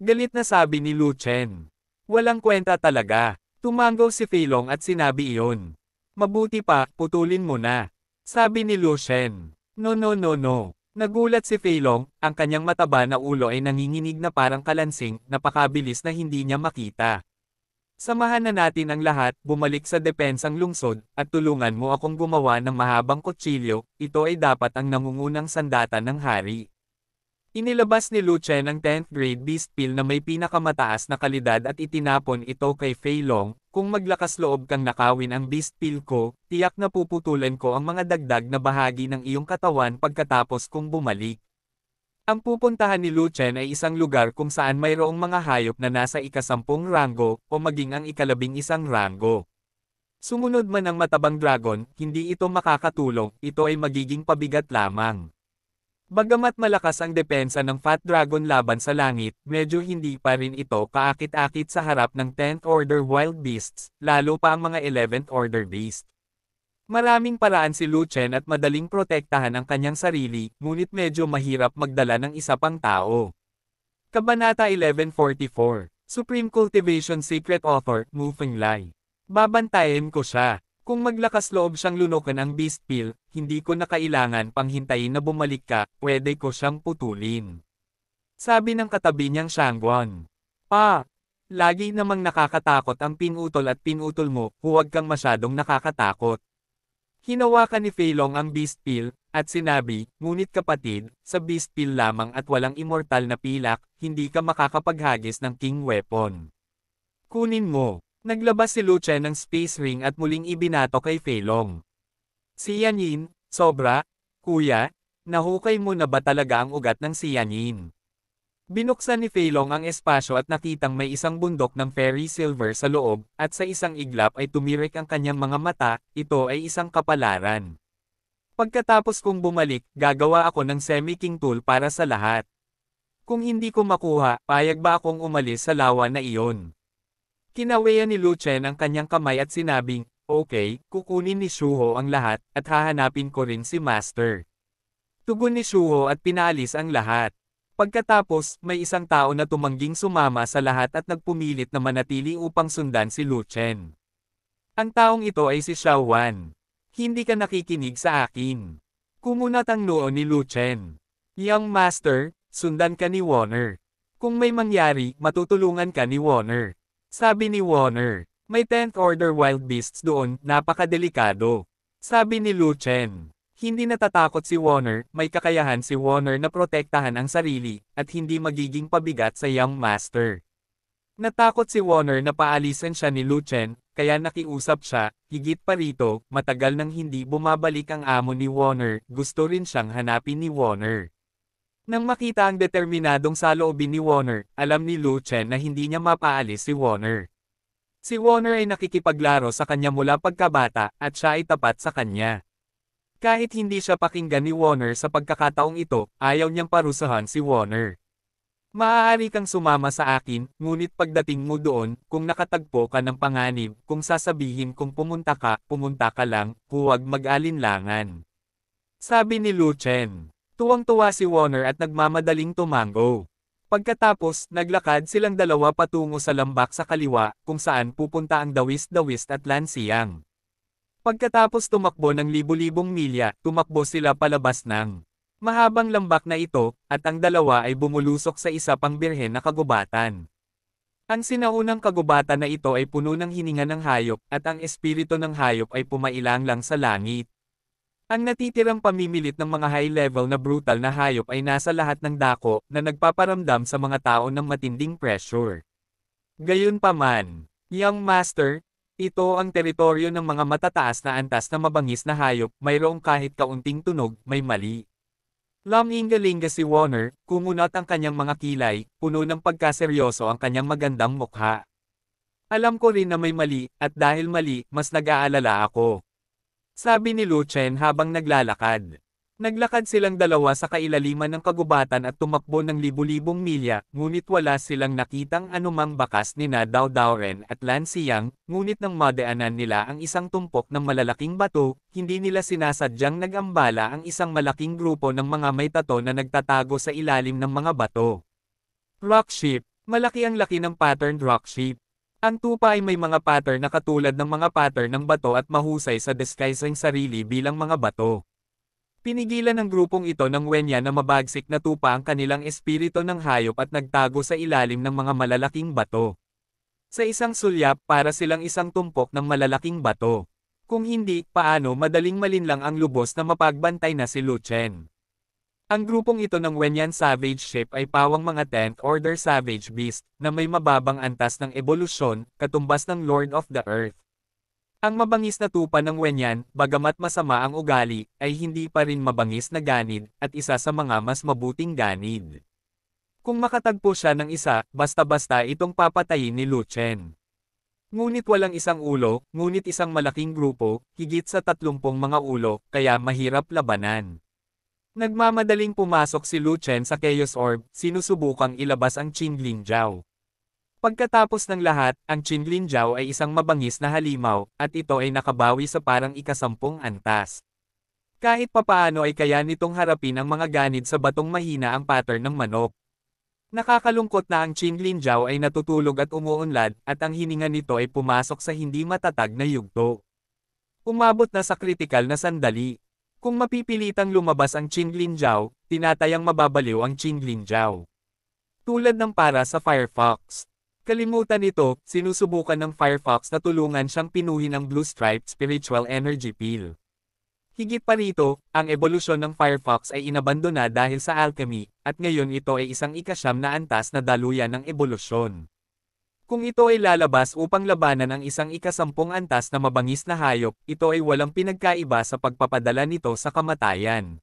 Galit na sabi ni Lu Chen. Walang kwenta talaga. Tumanggaw si Filong at sinabi iyon. Mabuti pa, putulin mo na. Sabi ni Luchen. No no no no. Nagulat si Feilong, ang kanyang mataba na ulo ay nanginginig na parang kalansing, napakabilis na hindi niya makita. Samahan na natin ang lahat, bumalik sa depensang lungsod, at tulungan mo akong gumawa ng mahabang kutsilyo, ito ay dapat ang nangungunang sandata ng hari. Inilabas ni Lu Chen ang 10th grade beast pill na may pinakamataas na kalidad at itinapon ito kay Feilong, kung maglakas loob kang nakawin ang beast pill ko, tiyak na puputulin ko ang mga dagdag na bahagi ng iyong katawan pagkatapos kong bumalik. Ang pupuntahan ni Luchen ay isang lugar kung saan mayroong mga hayop na nasa ikasampung ranggo o maging ang ikalabing isang ranggo. Sumunod man ang matabang dragon, hindi ito makakatulong, ito ay magiging pabigat lamang. Bagamat malakas ang depensa ng Fat Dragon laban sa langit, medyo hindi pa rin ito kaakit-akit sa harap ng 10th Order Wild Beasts, lalo pa ang mga 11th Order Beasts. Maraming paraan si Lu Chen at madaling protektahan ang kanyang sarili, ngunit medyo mahirap magdala ng isa pang tao. Kabanata 1144 Supreme Cultivation Secret Author, Mufeng Lai. Babantayin ko siya. Kung maglakas loob siyang lunokan ang beast pill, hindi ko na kailangan pang hintayin na bumalik ka, pwede ko siyang putulin. Sabi ng katabi niyang Shangguan. Pa! Lagi namang nakakatakot ang pinutol at pinutol mo, huwag kang masyadong nakakatakot. Hinawakan ni Feilong ang beast pill, at sinabi, ngunit kapatid, sa beast pill lamang at walang immortal na pilak, hindi ka makakapaghagis ng king weapon. Kunin mo. Naglabas si Luchen ng space ring at muling ibinato kay Feilong. Si Yanin, sobra, kuya, nahukay mo na ba talaga ang ugat ng si Yanin? Binuksan ni Feilong ang espasyo at nakitang may isang bundok ng fairy silver sa loob, at sa isang iglap ay tumirik ang kanyang mga mata, ito ay isang kapalaran. Pagkatapos kong bumalik, gagawa ako ng semi-king tool para sa lahat. Kung hindi ko makuha, payag ba akong umalis sa lawa na iyon? Kinawayan ni Lu Chen ang kanyang kamay at sinabing, Okay, kukunin ni Shuho ang lahat, at hahanapin ko rin si Master. Tugon ni Shuho at pinalis ang lahat. Pagkatapos, may isang tao na tumangging sumama sa lahat at nagpumilit na manatili upang sundan si Lu Chen. Ang taong ito ay si Xiaowan. Hindi ka nakikinig sa akin. Kumunat ang noo ni Lu Chen. Young Master, sundan ka ni Warner. Kung may mangyari, matutulungan ka ni Warner. Sabi ni Warner, may 10th order wild beasts doon, napakadelikado. Sabi ni Lu Chen, hindi natatakot si Warner, may kakayahan si Warner na protektahan ang sarili, at hindi magiging pabigat sa Young Master. Natakot si Warner na paalisin siya ni Lu Chen, kaya nakiusap siya, higit pa rito, matagal nang hindi bumabalik ang amo ni Warner, gusto rin siyang hanapin ni Warner. Nang makita ang determinadong saloobin ni Warner, alam ni Lu Chen na hindi niya mapaalis si Warner. Si Warner ay nakikipaglaro sa kanya mula pagkabata at siya ay tapat sa kanya. Kahit hindi siya pakinggan ni Warner sa pagkakataong ito, ayaw niyang parusahan si Warner. Maaari kang sumama sa akin, ngunit pagdating mo doon, kung nakatagpo ka ng panganib, kung sasabihin kung pumunta ka, pumunta ka lang, huwag mag-alinlangan. Sabi ni Lu Chen. Tuwang-tuwa si Warner at nagmamadaling tumango. Pagkatapos, naglakad silang dalawa patungo sa lambak sa kaliwa, kung saan pupunta ang dawis-dawis at lansiyang. Pagkatapos tumakbo ng libu-libong milya, tumakbo sila palabas ng mahabang lambak na ito, at ang dalawa ay bumulusok sa isa pang birhen na kagubatan. Ang sinaunang kagubatan na ito ay puno ng hininga ng hayop, at ang espiritu ng hayop ay pumailanglang sa langit. Ang natitirang pamimilit ng mga high-level na brutal na hayop ay nasa lahat ng dako na nagpaparamdam sa mga tao ng matinding pressure. Gayunpaman, Young Master, ito ang teritoryo ng mga matataas na antas na mabangis na hayop, mayroong kahit kaunting tunog, may mali. Lamingalinga si Warner, kumunot ang kanyang mga kilay, puno ng pagkaseryoso ang kanyang magandang mukha. Alam ko rin na may mali, at dahil mali, mas nag-aalala ako. Sabi ni Lu Chen habang naglalakad. Naglakad silang dalawa sa kailaliman ng kagubatan at tumakbo ng libu-libong milya, ngunit wala silang nakitang anumang bakas ni na Dao Dauren at Lan Siyang, ngunit nang madeanan nila ang isang tumpok ng malalaking bato, hindi nila sinasadyang nagambala ang isang malaking grupo ng mga may tato na nagtatago sa ilalim ng mga bato. Rockship Malaki ang laki ng patterned rockship. Ang tupa ay may mga pattern na katulad ng mga pattern ng bato at mahusay sa disguising sarili bilang mga bato. Pinigilan ng grupong ito ng Wenya na mabagsik na tupa ang kanilang espirito ng hayop at nagtago sa ilalim ng mga malalaking bato. Sa isang sulyap para silang isang tumpok ng malalaking bato. Kung hindi, paano madaling malinlang ang lubos na mapagbantay na si Lu Chen? Ang grupong ito ng Wenyan Savage Ship ay pawang mga 10th Order Savage Beast, na may mababang antas ng ebolusyon, katumbas ng Lord of the Earth. Ang mabangis na tupa ng Wenyan, bagamat masama ang ugali, ay hindi pa rin mabangis na ganid, at isa sa mga mas mabuting ganid. Kung makatagpo siya ng isa, basta-basta itong papatayin ni Lu Chen. Ngunit walang isang ulo, ngunit isang malaking grupo, higit sa tatlumpong mga ulo, kaya mahirap labanan. Nagmamadaling pumasok si Lu Chen sa Chaos Orb, sinusubukang ilabas ang Qingling Jiao. Pagkatapos ng lahat, ang Qingling Jiao ay isang mabangis na halimaw, at ito ay nakabawi sa parang ikasampung antas. Kahit papaano ay kaya nitong harapin ang mga ganid sa batong mahina ang pattern ng manok. Nakakalungkot na ang Qingling Jiao ay natutulog at umuunlad, at ang hininga nito ay pumasok sa hindi matatag na yugto. Umabot na sa kritikal na sandali, kung mapipilitang lumabas ang Qinglin Zhao, tinatayang mababaliw ang Qinglin Zhao. Tulad ng para sa Firefox. Kalimutan ito, sinusubukan ng Firefox na tulungan siyang pinuhin ang Blue Stripe Spiritual Energy Pill. Higit pa rito, ang ebolusyon ng Firefox ay inabandona dahil sa alchemy, at ngayon ito ay isang ikasyam na antas na daluyan ng ebolusyon. Kung ito ay lalabas upang labanan ang isang ikasampung antas na mabangis na hayop, ito ay walang pinagkaiba sa pagpapadala nito sa kamatayan.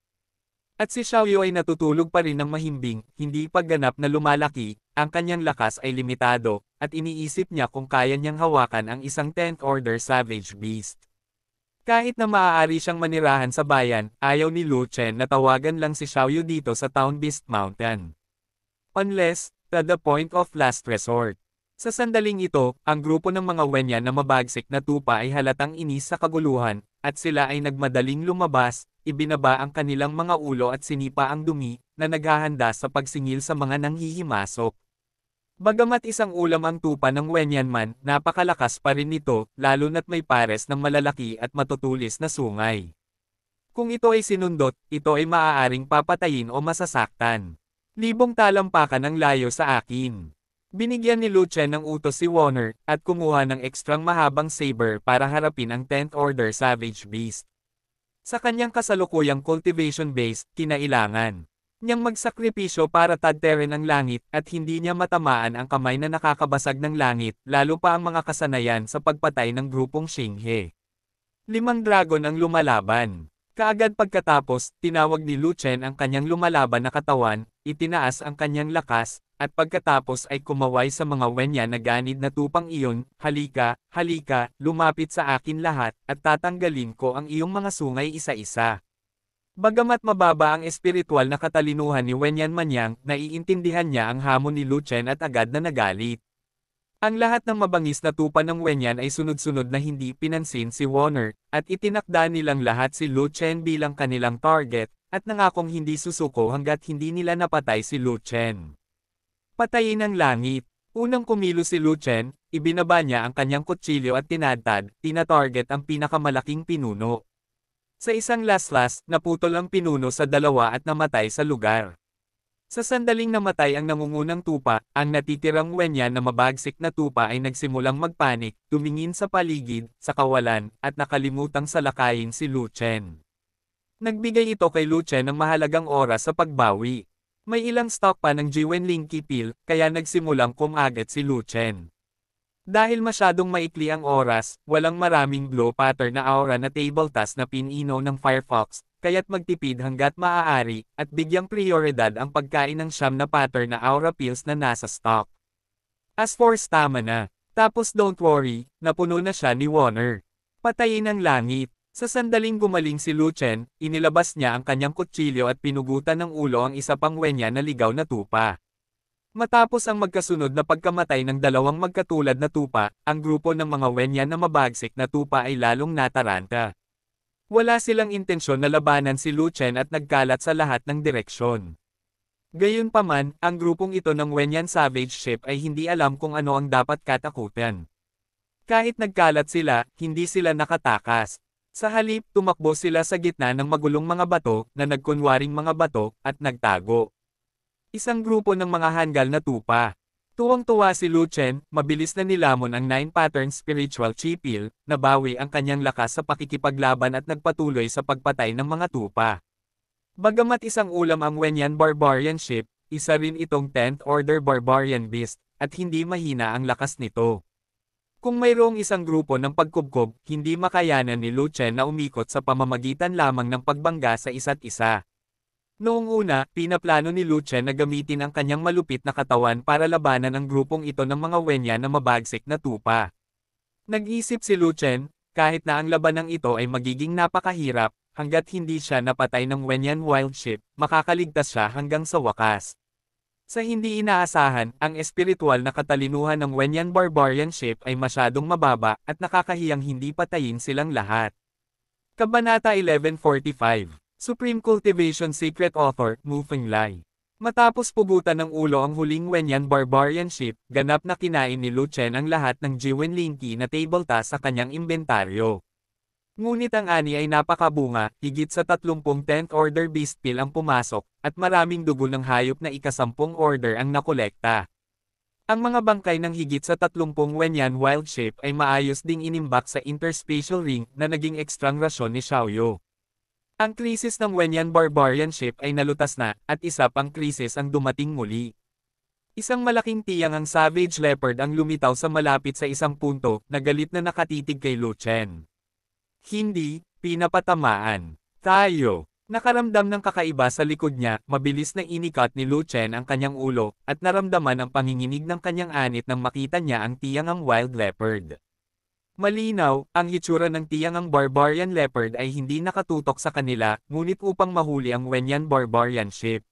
At si Xiaoyu ay natutulog pa rin ng mahimbing, hindi pagganap na lumalaki, ang kanyang lakas ay limitado, at iniisip niya kung kaya niyang hawakan ang isang 10th order savage beast. Kahit na maaari siyang manirahan sa bayan, ayaw ni Lu Chen na tawagan lang si Xiaoyu dito sa Town Beast Mountain. Unless, to the point of last resort. Sa sandaling ito, ang grupo ng mga wenya na mabagsik na tupa ay halatang inis sa kaguluhan, at sila ay nagmadaling lumabas, ibinaba ang kanilang mga ulo at sinipa ang dumi, na naghahanda sa pagsingil sa mga nanghihimasok. Bagamat isang ulam ang tupa ng wenyan man, napakalakas pa rin nito, lalo na't may pares ng malalaki at matutulis na sungay. Kung ito ay sinundot, ito ay maaaring papatayin o masasaktan. Libong talampakan ang layo sa akin. Binigyan ni Luce ng utos si Warner, at kumuha ng ekstrang mahabang saber para harapin ang 10th Order Savage Beast. Sa kanyang kasalukuyang cultivation base, kinailangan niyang magsakripisyo para tadterin ang langit at hindi niya matamaan ang kamay na nakakabasag ng langit, lalo pa ang mga kasanayan sa pagpatay ng grupong Shinghe. Limang dragon ang lumalaban. Kaagad pagkatapos, tinawag ni Luchen ang kanyang lumalaban na katawan itinaas ang kanyang lakas, at pagkatapos ay kumaway sa mga wenya na ganid na tupang iyon, halika, halika, lumapit sa akin lahat, at tatanggalin ko ang iyong mga sungay isa-isa. Bagamat mababa ang espiritual na katalinuhan ni Wenyan Manyang, naiintindihan niya ang hamon ni Luchen at agad na nagalit. Ang lahat ng mabangis na tupa ng Wenyan ay sunod-sunod na hindi pinansin si Warner, at itinakda nilang lahat si Luchen bilang kanilang target, at nangakong hindi susuko hanggat hindi nila napatay si Lu Chen. Patayin ang langit. Unang kumilo si Lu Chen, ibinaba niya ang kanyang kutsilyo at tinadtad, tinatarget ang pinakamalaking pinuno. Sa isang laslas, naputol ang pinuno sa dalawa at namatay sa lugar. Sa sandaling namatay ang nangungunang tupa, ang natitirang wenya na mabagsik na tupa ay nagsimulang magpanik, tumingin sa paligid, sa kawalan, at nakalimutang salakayin si Lu Chen. Nagbigay ito kay Luce ng mahalagang oras sa pagbawi. May ilang stock pa ng Jiwen Linky Peel, kaya nagsimulang kumagat si Luchen. Dahil masyadong maikli ang oras, walang maraming glow pattern na aura na table task na pinino ng Firefox, kaya't magtipid hanggat maaari, at bigyang prioridad ang pagkain ng siyam na pattern na aura pills na nasa stock. As for stamina, Tapos don't worry, napuno na siya ni Warner. Patayin ang langit. Sa sandaling gumaling si Lu Chen, inilabas niya ang kanyang kutsilyo at pinugutan ng ulo ang isa pang wenya na ligaw na tupa. Matapos ang magkasunod na pagkamatay ng dalawang magkatulad na tupa, ang grupo ng mga wenya na mabagsik na tupa ay lalong nataranta. Wala silang intensyon na labanan si Lu Chen at nagkalat sa lahat ng direksyon. Gayunpaman, ang grupong ito ng Wenyan Savage Ship ay hindi alam kung ano ang dapat katakutan. Kahit nagkalat sila, hindi sila nakatakas, sa halip, tumakbo sila sa gitna ng magulong mga bato, na nagkunwaring mga bato, at nagtago. Isang grupo ng mga hanggal na tupa. Tuwang-tuwa si Lu Chen, mabilis na nilamon ang Nine Pattern Spiritual Pill, nabawi ang kanyang lakas sa pakikipaglaban at nagpatuloy sa pagpatay ng mga tupa. Bagamat isang ulam ang Wenyan Barbarian Ship, isa rin itong 10th Order Barbarian Beast, at hindi mahina ang lakas nito. Kung mayroong isang grupo ng pagkubkob, hindi makayanan ni Luchen na umikot sa pamamagitan lamang ng pagbangga sa isa't isa. Noong una, pinaplano ni Luchen na gamitin ang kanyang malupit na katawan para labanan ang grupong ito ng mga wenya na mabagsik na tupa. Nag-isip si Luchen, kahit na ang labanang ito ay magiging napakahirap, hanggat hindi siya napatay ng Wenyan Wild Ship, makakaligtas siya hanggang sa wakas. Sa hindi inaasahan, ang espiritual na katalinuhan ng Wenyan Barbarian Ship ay masyadong mababa at nakakahiyang hindi patayin silang lahat. Kabanata 1145 Supreme Cultivation Secret Author, Mu Lai Matapos pugutan ng ulo ang huling Wenyan Barbarian Ship, ganap na kinain ni Lu Chen ang lahat ng Jiwen Linki na table sa kanyang inventaryo. Ngunit ang ani ay napakabunga, higit sa 30 10th order beast pill ang pumasok, at maraming dugo ng hayop na ikasampung order ang nakolekta. Ang mga bangkay ng higit sa 30 Wenyan wild shape ay maayos ding inimbak sa interspatial ring na naging ekstrang rasyon ni Xiaoyu. Ang krisis ng Wenyan Barbarian shape ay nalutas na, at isa pang krisis ang dumating muli. Isang malaking tiyang ang Savage Leopard ang lumitaw sa malapit sa isang punto na galit na nakatitig kay Lu Chen. Hindi, pinapatamaan. Tayo. Nakaramdam ng kakaiba sa likod niya, mabilis na inikat ni Lu Chen ang kanyang ulo, at naramdaman ang panginginig ng kanyang anit nang makita niya ang tiyangang wild leopard. Malinaw, ang hitsura ng tiyangang barbarian leopard ay hindi nakatutok sa kanila, ngunit upang mahuli ang Wenyan barbarian ship.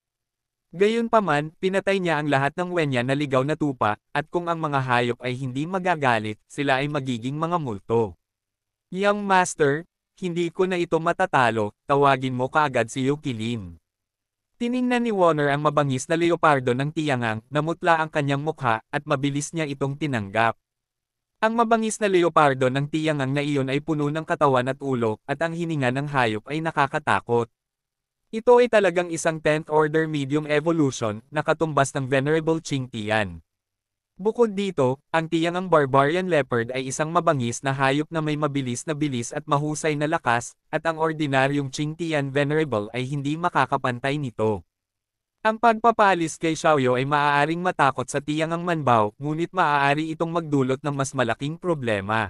Gayunpaman, pinatay niya ang lahat ng Wenyan na ligaw na tupa, at kung ang mga hayop ay hindi magagalit, sila ay magiging mga multo. Young Master, hindi ko na ito matatalo, tawagin mo kaagad si Yuki Lim. Tiningnan ni Warner ang mabangis na leopardo ng tiyangang, namutla ang kanyang mukha, at mabilis niya itong tinanggap. Ang mabangis na leopardo ng tiyangang na iyon ay puno ng katawan at ulo, at ang hininga ng hayop ay nakakatakot. Ito ay talagang isang 10th order medium evolution na katumbas ng Venerable Qing Tian. Bukod dito, ang tiyangang Barbarian Leopard ay isang mabangis na hayop na may mabilis na bilis at mahusay na lakas, at ang ordinaryong Qingtian Venerable ay hindi makakapantay nito. Ang pagpapalis kay Xiaoyo ay maaaring matakot sa tiyangang manbao, ngunit maaari itong magdulot ng mas malaking problema.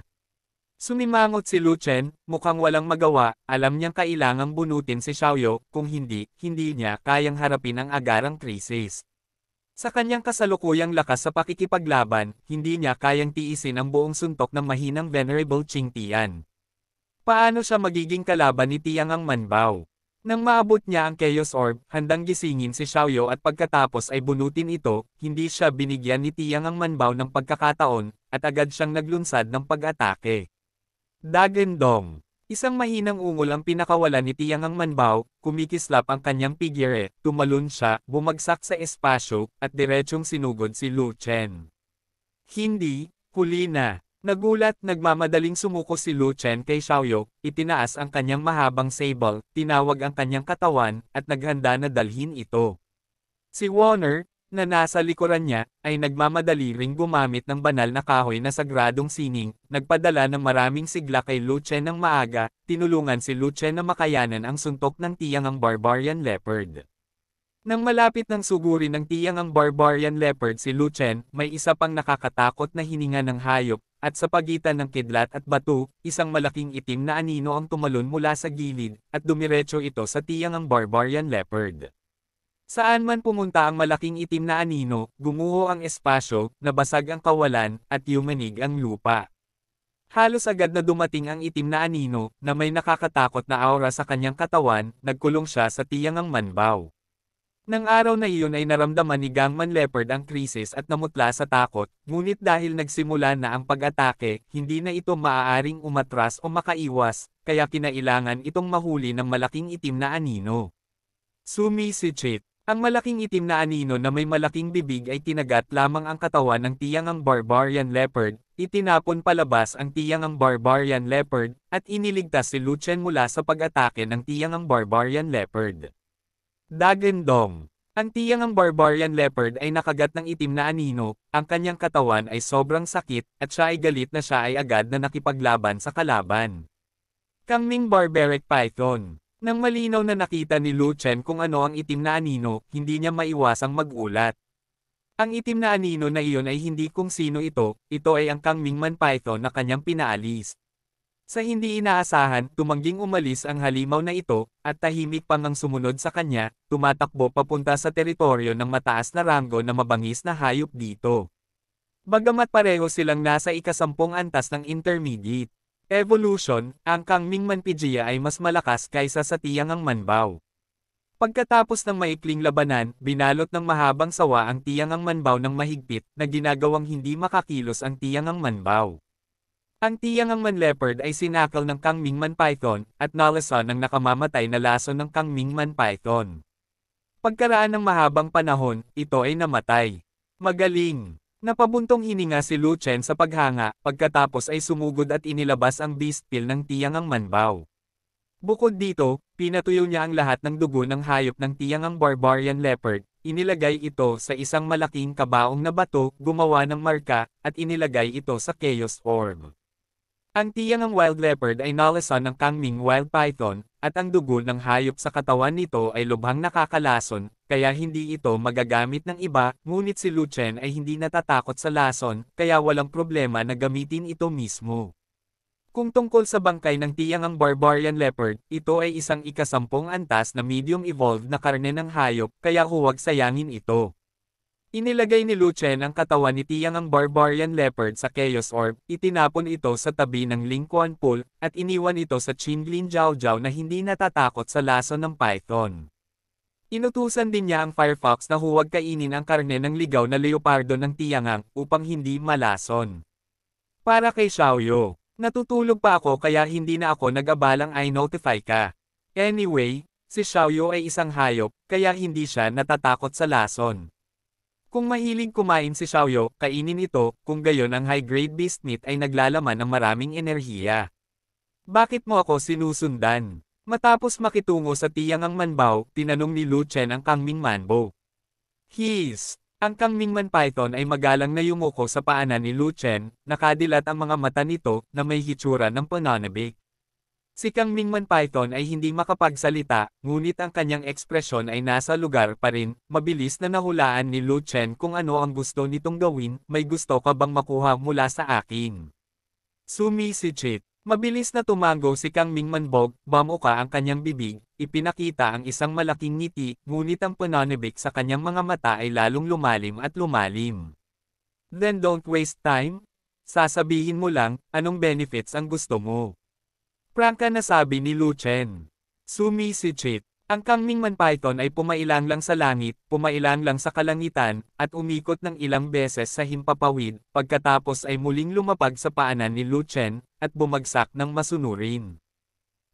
Sumimangot si Lu Chen, mukhang walang magawa, alam niyang kailangang bunutin si Xiaoyo, kung hindi, hindi niya kayang harapin ang agarang krisis. Sa kanyang kasalukuyang lakas sa pakikipaglaban, hindi niya kayang tiisin ang buong suntok ng mahinang Venerable Ching Tian. Paano siya magiging kalaban ni Tiang ang Manbao? Nang maabot niya ang Chaos Orb, handang gisingin si Xiaoyo at pagkatapos ay bunutin ito, hindi siya binigyan ni Tiang ang manbaw ng pagkakataon, at agad siyang naglunsad ng pag-atake. Dagendong Isang mahinang ungol ang pinakawalan ni Tiangang Manbao, kumikislap ang kanyang pigire, tumalon siya, bumagsak sa espasyo, at diretsong sinugod si Lu Chen. Hindi, kulina. Nagulat, nagmamadaling sumuko si Lu Chen kay Xiaoyok, itinaas ang kanyang mahabang sable, tinawag ang kanyang katawan, at naghanda na dalhin ito. Si Warner, na nasa likuran niya, ay nagmamadali ring gumamit ng banal na kahoy na sagradong sining, nagpadala ng maraming sigla kay Luce ng maaga, tinulungan si Luce na makayanan ang suntok ng tiyang ang barbarian leopard. Nang malapit ng suguri ng tiyang ang barbarian leopard si Luchen, may isa pang nakakatakot na hininga ng hayop, at sa pagitan ng kidlat at bato, isang malaking itim na anino ang tumalon mula sa gilid, at dumiretso ito sa tiyang ang barbarian leopard. Saan man pumunta ang malaking itim na anino, gumuho ang espasyo, nabasag ang kawalan, at yumanig ang lupa. Halos agad na dumating ang itim na anino, na may nakakatakot na aura sa kanyang katawan, nagkulong siya sa tiyangang manbaw. Nang araw na iyon ay naramdaman ni Gangman Leopard ang krisis at namutla sa takot, ngunit dahil nagsimula na ang pag-atake, hindi na ito maaaring umatras o makaiwas, kaya kinailangan itong mahuli ng malaking itim na anino. Sumi ang malaking itim na anino na may malaking bibig ay tinagat lamang ang katawan ng tiyangang barbarian leopard, itinapon palabas ang tiyangang barbarian leopard, at iniligtas si Lucien mula sa pag-atake ng tiyangang barbarian leopard. Dagendong Ang tiyangang barbarian leopard ay nakagat ng itim na anino, ang kanyang katawan ay sobrang sakit, at siya ay galit na siya ay agad na nakipaglaban sa kalaban. Kangming Barbaric Python nang malinaw na nakita ni Lu Chen kung ano ang itim na anino, hindi niya maiwasang magulat. Ang itim na anino na iyon ay hindi kung sino ito, ito ay ang Kang Mingman Python na kanyang pinaalis. Sa hindi inaasahan, tumangging umalis ang halimaw na ito, at tahimik pang ang sumunod sa kanya, tumatakbo papunta sa teritoryo ng mataas na ranggo na mabangis na hayop dito. Bagamat pareho silang nasa ikasampung antas ng intermediate. Evolution, ang Kangming Manpijiya ay mas malakas kaysa sa Tiangang Manbao. Pagkatapos ng maikling labanan, binalot ng mahabang sawa ang Tiangang Manbao ng mahigpit na ginagawang hindi makakilos ang Tiangang Manbao. Ang Tiangang Man Leopard ay sinakal ng Kangming Man Python at nalason ng nakamamatay na laso ng Kangming Man Python. Pagkaraan ng mahabang panahon, ito ay namatay. Magaling! Napabuntong hininga si Lu Chen sa paghanga, pagkatapos ay sumugod at inilabas ang beast pill ng tiyangang manbaw. Bukod dito, pinatuyo niya ang lahat ng dugo ng hayop ng tiyangang barbarian leopard, inilagay ito sa isang malaking kabaong na bato, gumawa ng marka, at inilagay ito sa chaos orb. Ang tiyangang wild leopard ay nalasan ng Kangming wild python, at ang dugo ng hayop sa katawan nito ay lubhang nakakalason, kaya hindi ito magagamit ng iba, ngunit si Lu Chen ay hindi natatakot sa lason, kaya walang problema na gamitin ito mismo. Kung tungkol sa bangkay ng tiyang ang Barbarian Leopard, ito ay isang ikasampung antas na medium-evolved na karne ng hayop, kaya huwag sayangin ito. Inilagay ni Luchen ang katawan ni Tiang ang Barbarian Leopard sa Chaos Orb, itinapon ito sa tabi ng Lingkuan Pool, at iniwan ito sa Qinglin Jiaojiao na hindi natatakot sa laso ng Python. Inutusan din niya ang Firefox na huwag kainin ang karne ng ligaw na leopardo ng Tiangang upang hindi malason. Para kay Xiaoyo, natutulog pa ako kaya hindi na ako nag-abalang I notify ka. Anyway, si Xiaoyo ay isang hayop, kaya hindi siya natatakot sa lason. Kung mahilig kumain si Xiaoyo, kainin ito, kung gayon ang high-grade beast meat ay naglalaman ng maraming enerhiya. Bakit mo ako sinusundan? Matapos makitungo sa tiyang ang manbaw, tinanong ni Lu Chen ang Kangming Manbo. His! Ang Kangming Man Python ay magalang na yumuko sa paanan ni Lu Chen, nakadilat ang mga mata nito, na may hitsura ng pananabik. Si Kang Mingman Python ay hindi makapagsalita, ngunit ang kanyang ekspresyon ay nasa lugar pa rin, mabilis na nahulaan ni Lu Chen kung ano ang gusto nitong gawin, may gusto ka bang makuha mula sa akin. Sumi si Chit. Mabilis na tumango si Kang Mingman Bog, bamuka ang kanyang bibig, ipinakita ang isang malaking ngiti, ngunit ang pananibik sa kanyang mga mata ay lalong lumalim at lumalim. Then don't waste time. Sasabihin mo lang, anong benefits ang gusto mo. Prangka na sabi ni Chen. Sumi si Chit. Ang Kangning Man Python ay pumailang lang sa langit, pumailang lang sa kalangitan, at umikot ng ilang beses sa himpapawid, pagkatapos ay muling lumapag sa paanan ni Lu Chen, at bumagsak ng masunurin.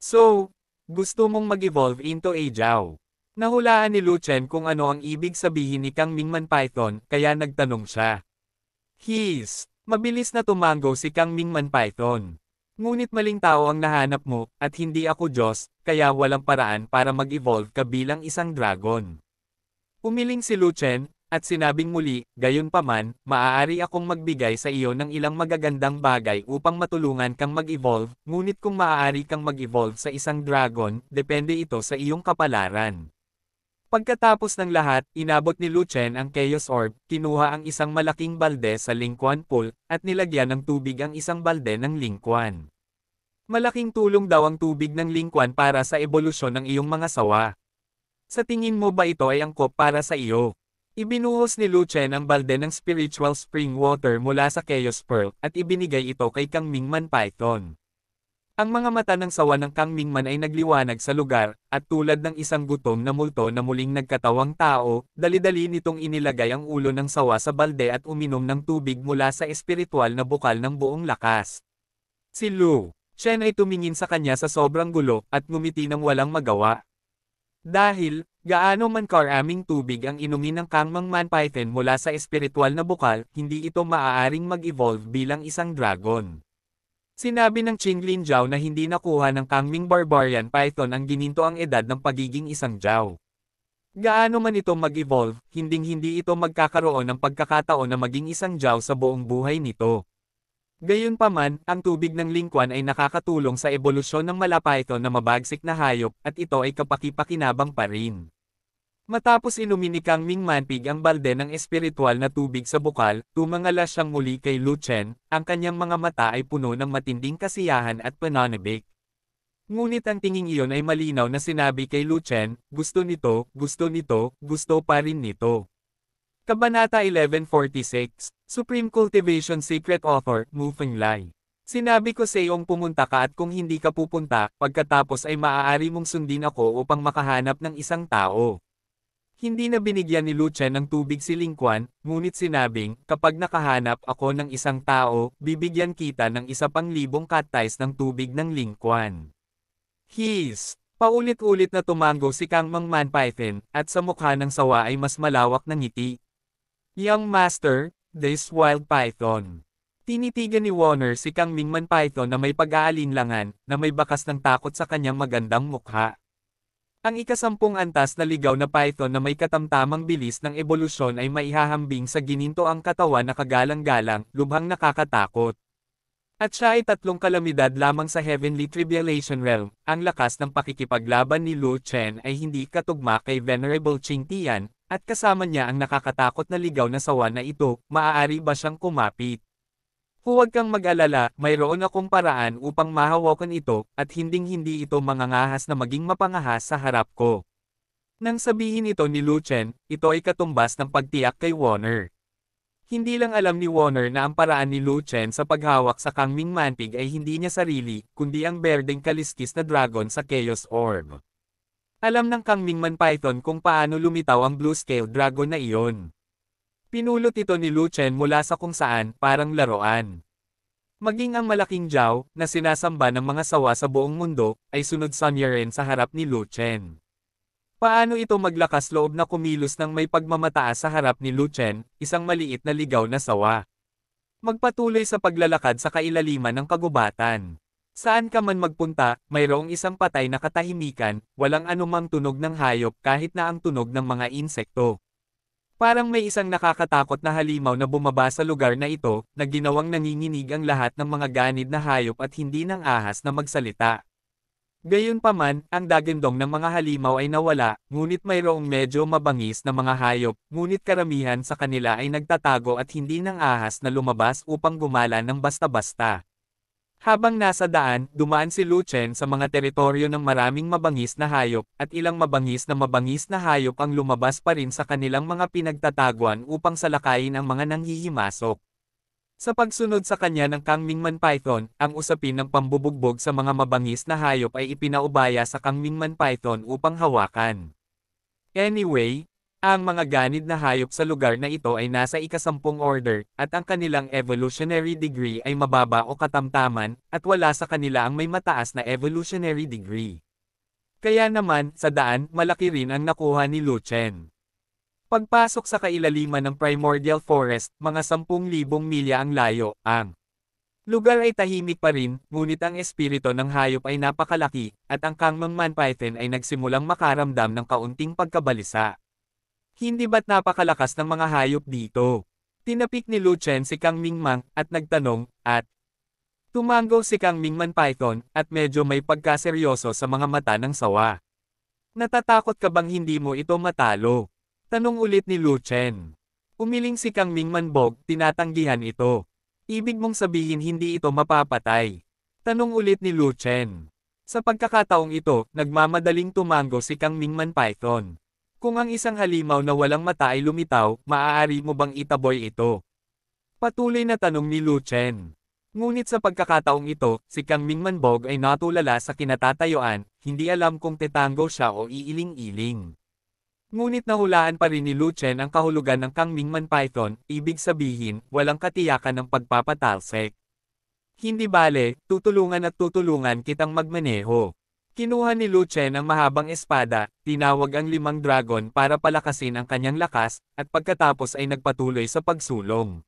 So, gusto mong mag-evolve into a Jiao. Nahulaan ni Lu Chen kung ano ang ibig sabihin ni Kang Mingman Python, kaya nagtanong siya. He's, mabilis na tumango si Kang Mingman Python. Ngunit maling tao ang nahanap mo, at hindi ako Diyos, kaya walang paraan para mag-evolve ka bilang isang dragon. Umiling si Luchen, at sinabing muli, gayunpaman, maaari akong magbigay sa iyo ng ilang magagandang bagay upang matulungan kang mag-evolve, ngunit kung maaari kang mag-evolve sa isang dragon, depende ito sa iyong kapalaran. Pagkatapos ng lahat, inabot ni Luchen ang Chaos Orb, kinuha ang isang malaking balde sa Lingquan Pool, at nilagyan ng tubig ang isang balde ng Lingquan. Malaking tulong daw ang tubig ng Lingquan para sa ebolusyon ng iyong mga sawa. Sa tingin mo ba ito ay angkop para sa iyo? Ibinuhos ni Luchen ang balde ng spiritual spring water mula sa Chaos Pearl, at ibinigay ito kay Kang Mingman Python. Ang mga mata ng sawa ng Kang Mingman ay nagliwanag sa lugar, at tulad ng isang gutom na multo na muling nagkatawang tao, dali-dali nitong inilagay ang ulo ng sawa sa balde at uminom ng tubig mula sa espiritual na bukal ng buong lakas. Si Lu, Chen ay tumingin sa kanya sa sobrang gulo, at ngumiti ng walang magawa. Dahil, gaano man karaming tubig ang inumin ng Kang Mangman Python mula sa espiritual na bukal, hindi ito maaaring mag-evolve bilang isang dragon. Sinabi ng Ching Lin Zhao na hindi nakuha ng Kangming Barbarian Python ang gininto ang edad ng pagiging isang Zhao. Gaano man ito mag-evolve, hinding-hindi ito magkakaroon ng pagkakataon na maging isang Zhao sa buong buhay nito. Gayunpaman, ang tubig ng lingkwan ay nakakatulong sa ebolusyon ng malapayto na mabagsik na hayop at ito ay kapakipakinabang pa rin. Matapos inumin ni Kang Ming Manpig ang balde ng espiritual na tubig sa bukal, tumangala siyang muli kay Lu Chen, ang kanyang mga mata ay puno ng matinding kasiyahan at pananabik. Ngunit ang tinging iyon ay malinaw na sinabi kay Lu Chen, gusto nito, gusto nito, gusto pa rin nito. Kabanata 1146, Supreme Cultivation Secret Author, Mu Fenglai. Sinabi ko sa iyong pumunta ka at kung hindi ka pupunta, pagkatapos ay maaari mong sundin ako upang makahanap ng isang tao. Hindi na binigyan ni Lucia ng tubig si Lingkuan, ngunit sinabing, kapag nakahanap ako ng isang tao, bibigyan kita ng isa pang libong katais ng tubig ng Lingkuan. His! Paulit-ulit na tumango si Kang Mang Man Python, at sa mukha ng sawa ay mas malawak ng ngiti. Young Master, this wild python. Tinitigan ni Warner si Kang Mingman Python na may pag-aalinlangan, na may bakas ng takot sa kanyang magandang mukha. Ang ikasampung antas na ligaw na python na may katamtamang bilis ng ebolusyon ay maihahambing sa gininto ang katawan na kagalang-galang, lubhang nakakatakot. At siya ay tatlong kalamidad lamang sa Heavenly Tribulation Realm. Ang lakas ng pakikipaglaban ni Lu Chen ay hindi katugma kay Venerable Ching Tian, at kasama niya ang nakakatakot na ligaw na sawa na ito, maaari ba siyang kumapit? Huwag kang mag-alala, mayroon akong paraan upang mahawakan ito, at hinding-hindi ito mangangahas na maging mapangahas sa harap ko. Nang sabihin ito ni Luchen, ito ay katumbas ng pagtiyak kay Warner. Hindi lang alam ni Warner na ang paraan ni Luchen sa paghawak sa Kangming Manpig ay hindi niya sarili, kundi ang berdeng kaliskis na dragon sa Chaos Orb. Alam ng Kangming Man Python kung paano lumitaw ang Blue Scale Dragon na iyon. Pinulot ito ni Lu Chen mula sa kung saan, parang laruan. Maging ang malaking Zhao, na sinasamba ng mga sawa sa buong mundo, ay sunod sa Nyeren sa harap ni Lu Chen. Paano ito maglakas loob na kumilos ng may pagmamataas sa harap ni Lu Chen, isang maliit na ligaw na sawa? Magpatuloy sa paglalakad sa kailaliman ng kagubatan. Saan ka man magpunta, mayroong isang patay na katahimikan, walang anumang tunog ng hayop kahit na ang tunog ng mga insekto. Parang may isang nakakatakot na halimaw na bumaba sa lugar na ito, na ginawang nanginginig ang lahat ng mga ganid na hayop at hindi ng ahas na magsalita. Gayunpaman, ang dagindong ng mga halimaw ay nawala, ngunit mayroong medyo mabangis na mga hayop, ngunit karamihan sa kanila ay nagtatago at hindi ng ahas na lumabas upang gumala ng basta-basta. Habang nasa daan, dumaan si Luchen sa mga teritoryo ng maraming mabangis na hayop, at ilang mabangis na mabangis na hayop ang lumabas pa rin sa kanilang mga pinagtataguan upang salakayin ang mga nanghihimasok. Sa pagsunod sa kanya ng Kangmingman Python, ang usapin ng pambubugbog sa mga mabangis na hayop ay ipinaubaya sa Kangmingman Python upang hawakan. Anyway, ang mga ganid na hayop sa lugar na ito ay nasa ikasampung order, at ang kanilang evolutionary degree ay mababa o katamtaman, at wala sa kanila ang may mataas na evolutionary degree. Kaya naman, sa daan, malaki rin ang nakuha ni Luchen. Pagpasok sa kailaliman ng Primordial Forest, mga 10,000 milya ang layo, ang Lugar ay tahimik pa rin, ngunit ang espirito ng hayop ay napakalaki, at ang Kangmang Man Python ay nagsimulang makaramdam ng kaunting pagkabalisa. Hindi ba't napakalakas ng mga hayop dito? Tinapik ni Lu Chen si Kang Ming at nagtanong, at Tumango si Kang Mingman Python, at medyo may pagkaseryoso sa mga mata ng sawa. Natatakot ka bang hindi mo ito matalo? Tanong ulit ni Lu Chen. Umiling si Kang Mingman Bog, tinatanggihan ito. Ibig mong sabihin hindi ito mapapatay. Tanong ulit ni Lu Chen. Sa pagkakataong ito, nagmamadaling tumango si Kang Mingman Python. Kung ang isang halimaw na walang mata ay lumitaw, maaari mo bang itaboy ito? Patuloy na tanong ni Lu Chen. Ngunit sa pagkakataong ito, si Kang Ming Manbog ay natulala sa kinatatayuan, hindi alam kung tetango siya o iiling-iling. Ngunit nahulaan pa rin ni Lu Chen ang kahulugan ng Kang Ming Man Python, ibig sabihin, walang katiyakan ng pagpapatalsik. Hindi bale, tutulungan at tutulungan kitang magmaneho. Kinuha ni Luchen ang mahabang espada, tinawag ang limang dragon para palakasin ang kanyang lakas, at pagkatapos ay nagpatuloy sa pagsulong.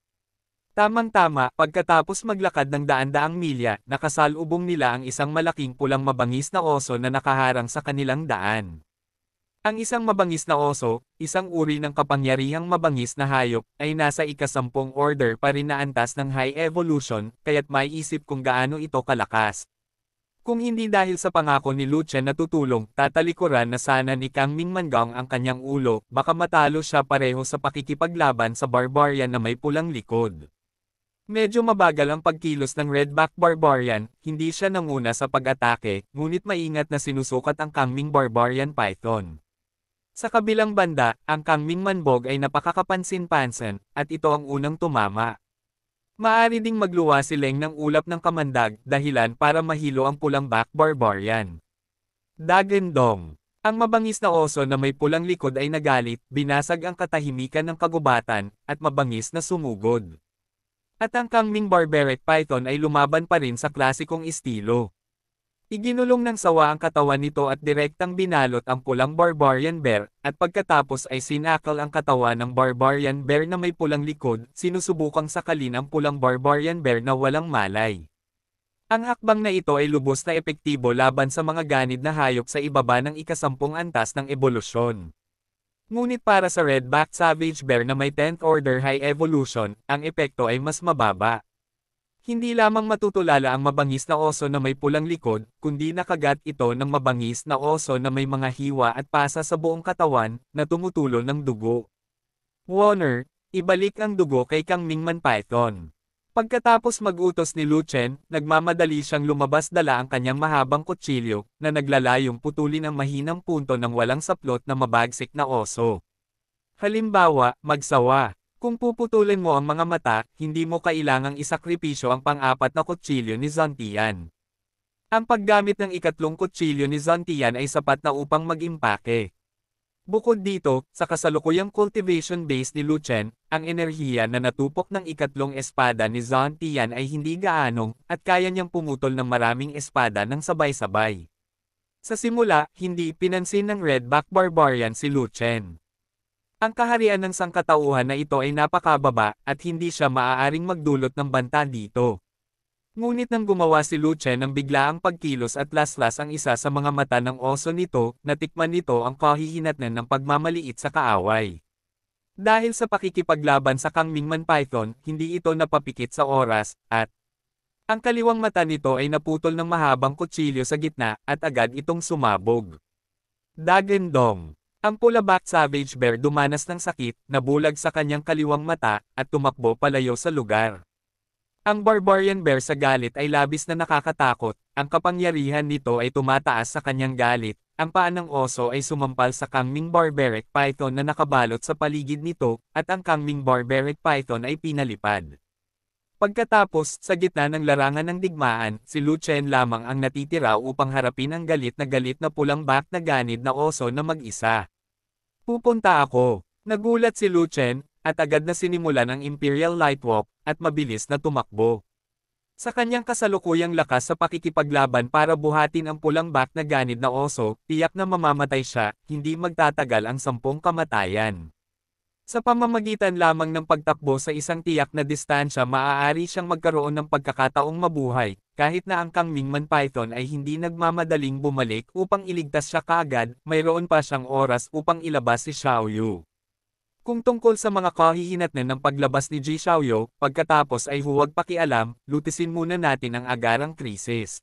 Tamang-tama, pagkatapos maglakad ng daan-daang milya, nakasalubong nila ang isang malaking pulang mabangis na oso na nakaharang sa kanilang daan. Ang isang mabangis na oso, isang uri ng kapangyarihang mabangis na hayop, ay nasa ikasampung order pa rin na antas ng high evolution, kaya't may isip kung gaano ito kalakas, kung hindi dahil sa pangako ni Lucia na tutulong, tatalikuran na sana ni Kang Mangang ang kanyang ulo, baka matalo siya pareho sa pakikipaglaban sa barbarian na may pulang likod. Medyo mabagal ang pagkilos ng Redback Barbarian, hindi siya nanguna sa pag-atake, ngunit maingat na sinusukat ang Kangming Barbarian Python. Sa kabilang banda, ang Kangming Manbog ay napakakapansin-pansin, at ito ang unang tumama. Maari ding magluwa si Leng ng ulap ng kamandag, dahilan para mahilo ang pulang back barbarian. Dagendong. Ang mabangis na oso na may pulang likod ay nagalit, binasag ang katahimikan ng kagubatan, at mabangis na sumugod. At ang Kangming Barbaric Python ay lumaban pa rin sa klasikong estilo. Iginulong ng sawa ang katawan nito at direktang binalot ang pulang barbarian bear, at pagkatapos ay sinakal ang katawan ng barbarian bear na may pulang likod, sinusubukang sakalin ang pulang barbarian bear na walang malay. Ang hakbang na ito ay lubos na epektibo laban sa mga ganid na hayop sa ibaba ng ikasampung antas ng ebolusyon. Ngunit para sa red-backed savage bear na may 10th order high evolution, ang epekto ay mas mababa. Hindi lamang matutulala ang mabangis na oso na may pulang likod, kundi nakagat ito ng mabangis na oso na may mga hiwa at pasa sa buong katawan, na tumutulo ng dugo. Warner, ibalik ang dugo kay Kang Mingman Python. Pagkatapos magutos ni Lu Chen, nagmamadali siyang lumabas dala ang kanyang mahabang kutsilyo, na naglalayong putulin ang mahinang punto ng walang saplot na mabagsik na oso. Halimbawa, magsawa. Kung puputulin mo ang mga mata, hindi mo kailangang isakripisyo ang pang-apat na kutsilyo ni Zantian. Ang paggamit ng ikatlong kutsilyo ni Zantian ay sapat na upang mag-impake. Bukod dito, sa kasalukuyang cultivation base ni Luchen, ang enerhiya na natupok ng ikatlong espada ni Zantian ay hindi gaanong, at kaya niyang pumutol ng maraming espada ng sabay-sabay. Sa simula, hindi pinansin ng Redback Barbarian si Luchen. Ang kaharian ng sangkatauhan na ito ay napakababa, at hindi siya maaaring magdulot ng banta dito. Ngunit nang gumawa si Luchen ng biglaang pagkilos at laslas ang isa sa mga mata ng oso nito, natikman nito ang kahihinatnan ng pagmamaliit sa kaaway. Dahil sa pakikipaglaban sa Kang Mingman Python, hindi ito napapikit sa oras, at ang kaliwang mata nito ay naputol ng mahabang kutsilyo sa gitna, at agad itong sumabog. Dagendong ang pulaback savage bear dumanas ng sakit, nabulag sa kanyang kaliwang mata, at tumakbo palayo sa lugar. Ang barbarian bear sa galit ay labis na nakakatakot, ang kapangyarihan nito ay tumataas sa kanyang galit, ang paa ng oso ay sumampal sa kangming barbaric python na nakabalot sa paligid nito, at ang kangming barbaric python ay pinalipad. Pagkatapos, sa gitna ng larangan ng digmaan, si Lu Chen lamang ang natitira upang harapin ang galit na galit na pulang back na ganid na oso na mag-isa. Pupunta ako. Nagulat si Lu Chen, at agad na sinimulan ang Imperial Light Walk, at mabilis na tumakbo. Sa kanyang kasalukuyang lakas sa pakikipaglaban para buhatin ang pulang back na ganid na oso, tiyak na mamamatay siya, hindi magtatagal ang sampung kamatayan. Sa pamamagitan lamang ng pagtakbo sa isang tiyak na distansya maaari siyang magkaroon ng pagkakataong mabuhay, kahit na ang Kang Mingman Python ay hindi nagmamadaling bumalik upang iligtas siya kaagad, mayroon pa siyang oras upang ilabas si Xiaoyu. Kung tungkol sa mga kahihinatnan ng paglabas ni Ji Xiaoyu, pagkatapos ay huwag pakialam, lutisin muna natin ang agarang krisis.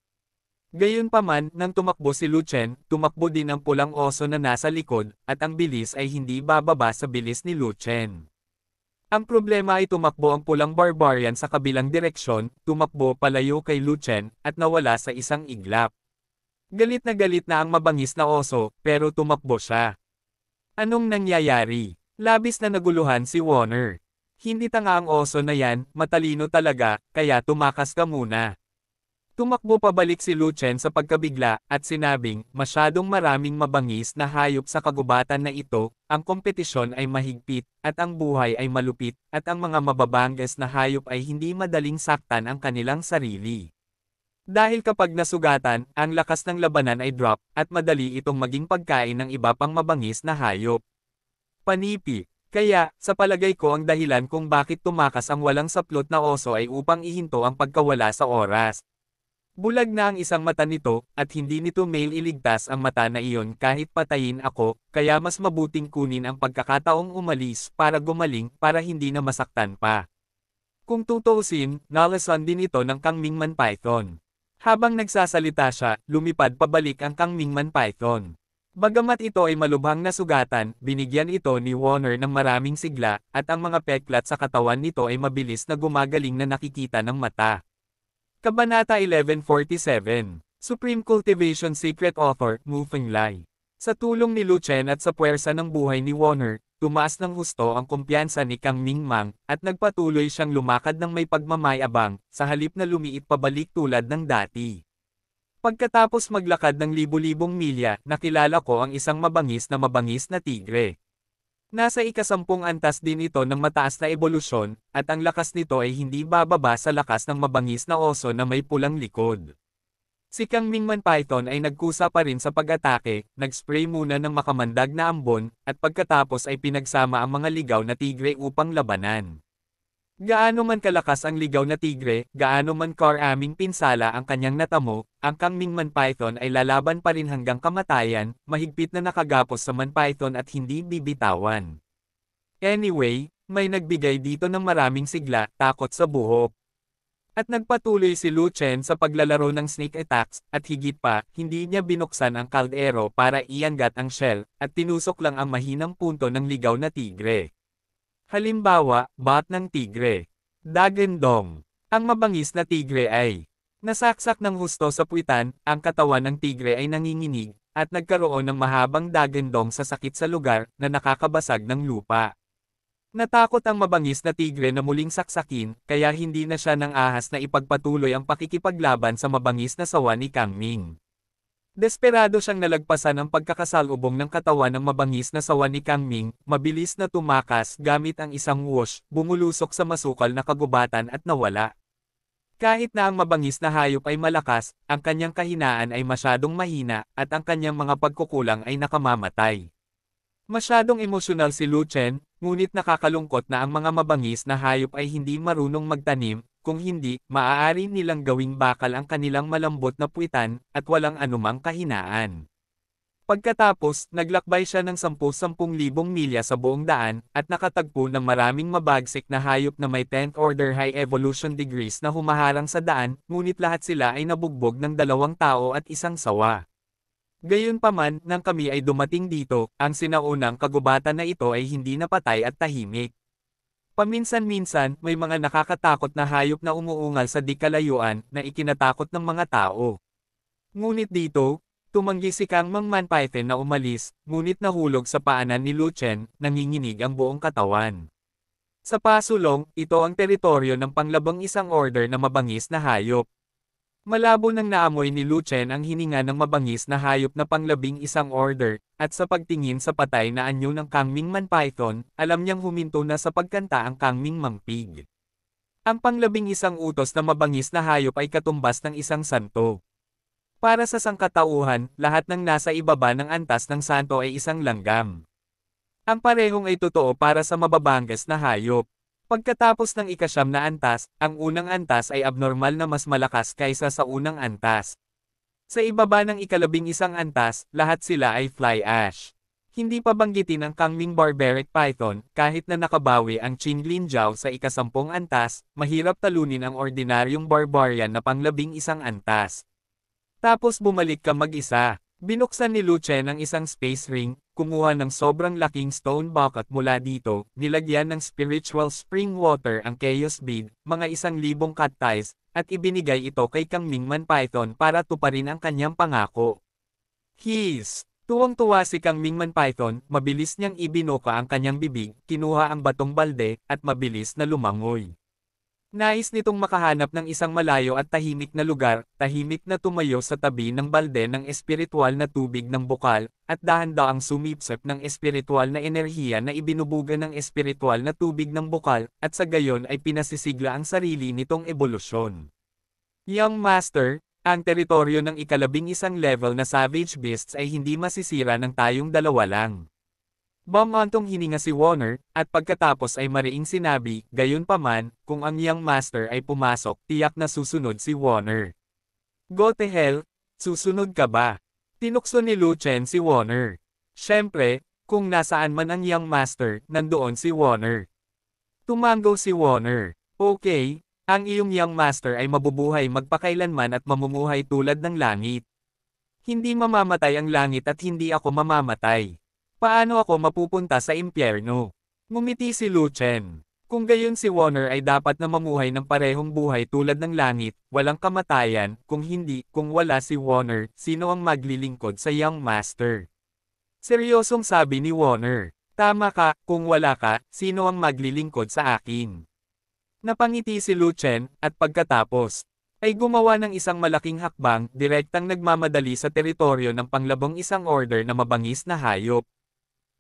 Gayunpaman, nang tumakbo si Lu Chen, tumakbo din ang pulang oso na nasa likod, at ang bilis ay hindi bababa sa bilis ni Lu Chen. Ang problema ay tumakbo ang pulang barbarian sa kabilang direksyon, tumakbo palayo kay Luchen, at nawala sa isang iglap. Galit na galit na ang mabangis na oso, pero tumakbo siya. Anong nangyayari? Labis na naguluhan si Warner. Hindi tanga ang oso na yan, matalino talaga, kaya tumakas ka muna. Tumakbo pabalik si Lu Chen sa pagkabigla, at sinabing, masyadong maraming mabangis na hayop sa kagubatan na ito, ang kompetisyon ay mahigpit, at ang buhay ay malupit, at ang mga mababangges na hayop ay hindi madaling saktan ang kanilang sarili. Dahil kapag nasugatan, ang lakas ng labanan ay drop, at madali itong maging pagkain ng iba pang mabangis na hayop. Panipi, kaya, sa palagay ko ang dahilan kung bakit tumakas ang walang saplot na oso ay upang ihinto ang pagkawala sa oras. Bulag na ang isang mata nito, at hindi nito mail iligtas ang mata na iyon kahit patayin ako, kaya mas mabuting kunin ang pagkakataong umalis para gumaling para hindi na masaktan pa. Kung tutuusin, nalasan din ito ng Kang Mingman Python. Habang nagsasalita siya, lumipad pabalik ang Kang Mingman Python. Bagamat ito ay malubhang na sugatan, binigyan ito ni Warner ng maraming sigla, at ang mga peklat sa katawan nito ay mabilis na gumagaling na nakikita ng mata. Kabanata 1147. Supreme Cultivation Secret Author, Moving Lai. Sa tulong ni Lu Chen at sa puwersa ng buhay ni Warner, tumaas ng husto ang kumpiyansa ni Kang Mingmang, at nagpatuloy siyang lumakad ng may pagmamayabang, sa halip na lumiit pabalik tulad ng dati. Pagkatapos maglakad ng libu-libong milya, nakilala ko ang isang mabangis na mabangis na tigre. Nasa ikasampung antas din ito ng mataas na ebolusyon, at ang lakas nito ay hindi bababa sa lakas ng mabangis na oso na may pulang likod. Si Kang Mingman Python ay nagkusa pa rin sa pag-atake, nag-spray muna ng makamandag na ambon, at pagkatapos ay pinagsama ang mga ligaw na tigre upang labanan. Gaano man kalakas ang ligaw na tigre, gaano man karaming pinsala ang kanyang natamo, ang kangming man python ay lalaban pa rin hanggang kamatayan, mahigpit na nakagapos sa man python at hindi bibitawan. Anyway, may nagbigay dito ng maraming sigla, takot sa buhok. At nagpatuloy si Lu Chen sa paglalaro ng snake attacks, at higit pa, hindi niya binuksan ang kaldero para ianggat ang shell, at tinusok lang ang mahinang punto ng ligaw na tigre. Halimbawa, bat ng tigre. Dagendong. Ang mabangis na tigre ay nasaksak ng husto sa puwitan, ang katawan ng tigre ay nanginginig, at nagkaroon ng mahabang dagendong sa sakit sa lugar na nakakabasag ng lupa. Natakot ang mabangis na tigre na muling saksakin, kaya hindi na siya ng ahas na ipagpatuloy ang pakikipaglaban sa mabangis na sawa ni Kang Ming. Desperado siyang nalagpasan ang pagkakasalubong ng katawan ng mabangis na sawa ni Kang Ming, mabilis na tumakas gamit ang isang wash, bumulusok sa masukal na kagubatan at nawala. Kahit na ang mabangis na hayop ay malakas, ang kanyang kahinaan ay masyadong mahina, at ang kanyang mga pagkukulang ay nakamamatay. Masyadong emosyonal si Lu Chen, ngunit nakakalungkot na ang mga mabangis na hayop ay hindi marunong magtanim, kung hindi, maaari nilang gawing bakal ang kanilang malambot na puwitan, at walang anumang kahinaan. Pagkatapos, naglakbay siya ng 10-10,000 milya sa buong daan, at nakatagpo ng maraming mabagsik na hayop na may 10th order high evolution degrees na humaharang sa daan, ngunit lahat sila ay nabugbog ng dalawang tao at isang sawa. Gayunpaman, nang kami ay dumating dito, ang sinaunang kagubatan na ito ay hindi napatay at tahimik. Paminsan-minsan, may mga nakakatakot na hayop na umuungal sa dikalayuan na ikinatakot ng mga tao. Ngunit dito, tumanggi si Kang Mang Man Python na umalis, ngunit nahulog sa paanan ni Lu Chen, nanginginig ang buong katawan. Sa pasulong, ito ang teritoryo ng panglabang isang order na mabangis na hayop, Malabo nang naamoy ni Lu Chen ang hininga ng mabangis na hayop na panglabing isang order, at sa pagtingin sa patay na anyo ng Kangming Man Python, alam niyang huminto na sa pagkanta ang Kangming Mang Pig. Ang panglabing isang utos na mabangis na hayop ay katumbas ng isang santo. Para sa sangkatauhan, lahat ng nasa ibaba ng antas ng santo ay isang langgam. Ang parehong ay totoo para sa mababanggas na hayop. Pagkatapos ng ikasyam na antas, ang unang antas ay abnormal na mas malakas kaysa sa unang antas. Sa ibaba ng ikalabing isang antas, lahat sila ay fly ash. Hindi pa banggitin ang Kangling Barbaric Python, kahit na nakabawi ang Qinglin Jiao sa ikasampung antas, mahirap talunin ang ordinaryong barbarian na panglabing isang antas. Tapos bumalik ka mag-isa. Binuksan ni Luce ang isang space ring, kumuha ng sobrang laking stone bucket mula dito, nilagyan ng spiritual spring water ang chaos bead, mga isang libong cut at ibinigay ito kay Kang Mingman Python para tuparin ang kanyang pangako. His! Tuwang-tuwa si Kang Mingman Python, mabilis niyang ibinuka ang kanyang bibig, kinuha ang batong balde, at mabilis na lumangoy. Nais nitong makahanap ng isang malayo at tahimik na lugar, tahimik na tumayo sa tabi ng balde ng espiritual na tubig ng bukal, at dahan-daang sumipsip ng espiritual na enerhiya na ibinubuga ng espiritual na tubig ng bukal, at sa gayon ay pinasisigla ang sarili nitong ebolusyon. Young Master, ang teritoryo ng ikalabing isang level na Savage Beasts ay hindi masisira ng tayong dalawa lang. Mamantong hininga si Warner, at pagkatapos ay mariing sinabi, gayon paman, kung ang young master ay pumasok, tiyak na susunod si Warner. Go to hell, susunod ka ba? Tinukso ni Lu Chen si Warner. Siyempre, kung nasaan man ang young master, nandoon si Warner. Tumango si Warner. Okay, ang iyong young master ay mabubuhay magpakailanman at mamumuhay tulad ng langit. Hindi mamamatay ang langit at hindi ako mamamatay. Paano ako mapupunta sa impyerno? Ngumiti si Lu Chen. Kung gayon si Warner ay dapat na mamuhay ng parehong buhay tulad ng langit, walang kamatayan, kung hindi, kung wala si Warner, sino ang maglilingkod sa Young Master? Seryosong sabi ni Warner. Tama ka, kung wala ka, sino ang maglilingkod sa akin? Napangiti si Lu Chen, at pagkatapos, ay gumawa ng isang malaking hakbang, direktang nagmamadali sa teritoryo ng panglabong isang order na mabangis na hayop.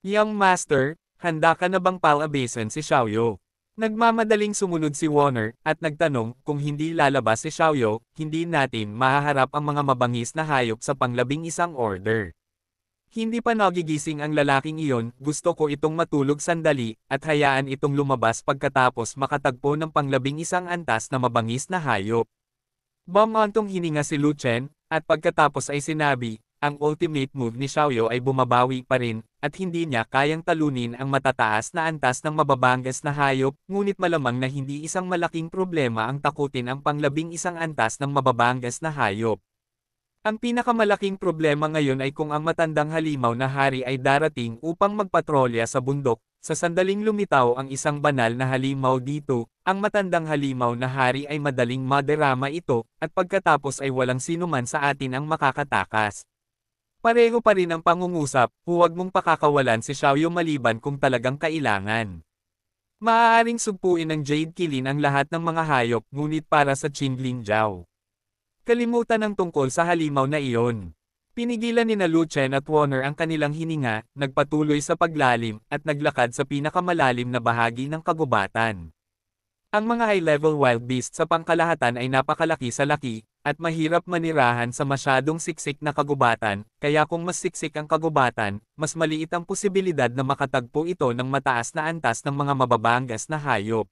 Young Master, handa ka na bang palabasin si Xiaoyo? Nagmamadaling sumunod si Warner, at nagtanong, kung hindi lalabas si Xiaoyo, hindi natin mahaharap ang mga mabangis na hayop sa panglabing isang order. Hindi pa nagigising ang lalaking iyon, gusto ko itong matulog sandali, at hayaan itong lumabas pagkatapos makatagpo ng panglabing isang antas na mabangis na hayop. Bamantong hininga si Lu Chen, at pagkatapos ay sinabi, ang ultimate move ni Xiaoyo ay bumabawi pa rin, at hindi niya kayang talunin ang matataas na antas ng mababanggas na hayop, ngunit malamang na hindi isang malaking problema ang takutin ang panglabing isang antas ng mababanggas na hayop. Ang pinakamalaking problema ngayon ay kung ang matandang halimaw na hari ay darating upang magpatrolya sa bundok, sa sandaling lumitaw ang isang banal na halimaw dito, ang matandang halimaw na hari ay madaling maderama ito, at pagkatapos ay walang sinuman sa atin ang makakatakas. Pareho pa rin ang pangungusap, huwag mong pakakawalan si Xiaoyo maliban kung talagang kailangan. Maaaring sugpuin ng Jade Kilin ang lahat ng mga hayop ngunit para sa Qingling Zhao. Kalimutan ang tungkol sa halimaw na iyon. Pinigilan ni Lu Chen at Warner ang kanilang hininga, nagpatuloy sa paglalim, at naglakad sa pinakamalalim na bahagi ng kagubatan. Ang mga high-level wild beast sa pangkalahatan ay napakalaki sa laki, at mahirap manirahan sa masyadong siksik na kagubatan, kaya kung mas siksik ang kagubatan, mas maliit ang posibilidad na makatagpo ito ng mataas na antas ng mga mababanggas na hayop.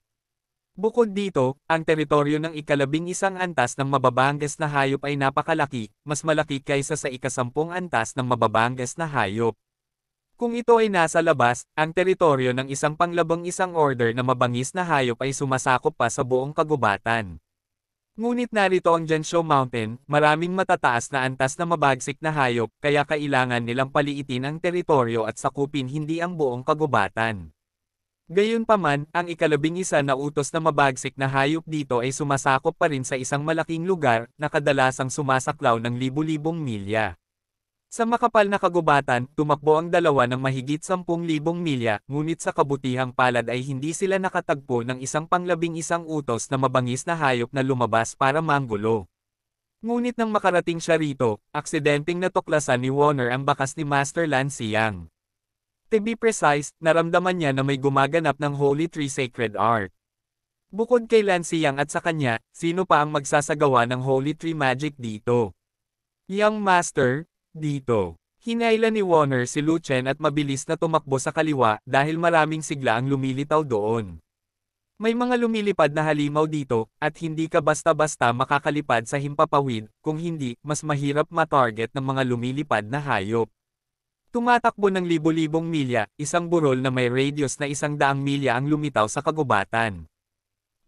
Bukod dito, ang teritoryo ng ikalabing isang antas ng mababanggas na hayop ay napakalaki, mas malaki kaysa sa ikasampung antas ng mababanggas na hayop. Kung ito ay nasa labas, ang teritoryo ng isang panglabang isang order na mabangis na hayop ay sumasakop pa sa buong kagubatan. Ngunit narito ang Jensho Mountain, maraming matataas na antas na mabagsik na hayop kaya kailangan nilang paliitin ang teritoryo at sakupin hindi ang buong kagubatan. Gayunpaman, ang ikalabing isa na utos na mabagsik na hayop dito ay sumasakop pa rin sa isang malaking lugar na kadalasang sumasaklaw ng libu-libong milya. Sa makapal na kagubatan, tumakbo ang dalawa ng mahigit 10,000 milya, ngunit sa kabutihang palad ay hindi sila nakatagpo ng isang panglabing isang utos na mabangis na hayop na lumabas para manggulo. Ngunit nang makarating siya rito, aksidenteng natuklasan ni Warner ang bakas ni Master Lan Siang. To be precise, naramdaman niya na may gumaganap ng Holy Tree Sacred Art. Bukod kay Lan Siang at sa kanya, sino pa ang magsasagawa ng Holy Tree Magic dito? Young Master, dito, hinayla ni Warner si Lu Chen at mabilis na tumakbo sa kaliwa dahil maraming sigla ang lumilitaw doon. May mga lumilipad na halimaw dito, at hindi ka basta-basta makakalipad sa himpapawid, kung hindi, mas mahirap matarget ng mga lumilipad na hayop. Tumatakbo ng libo-libong milya, isang burol na may radius na isang daang milya ang lumitaw sa kagubatan.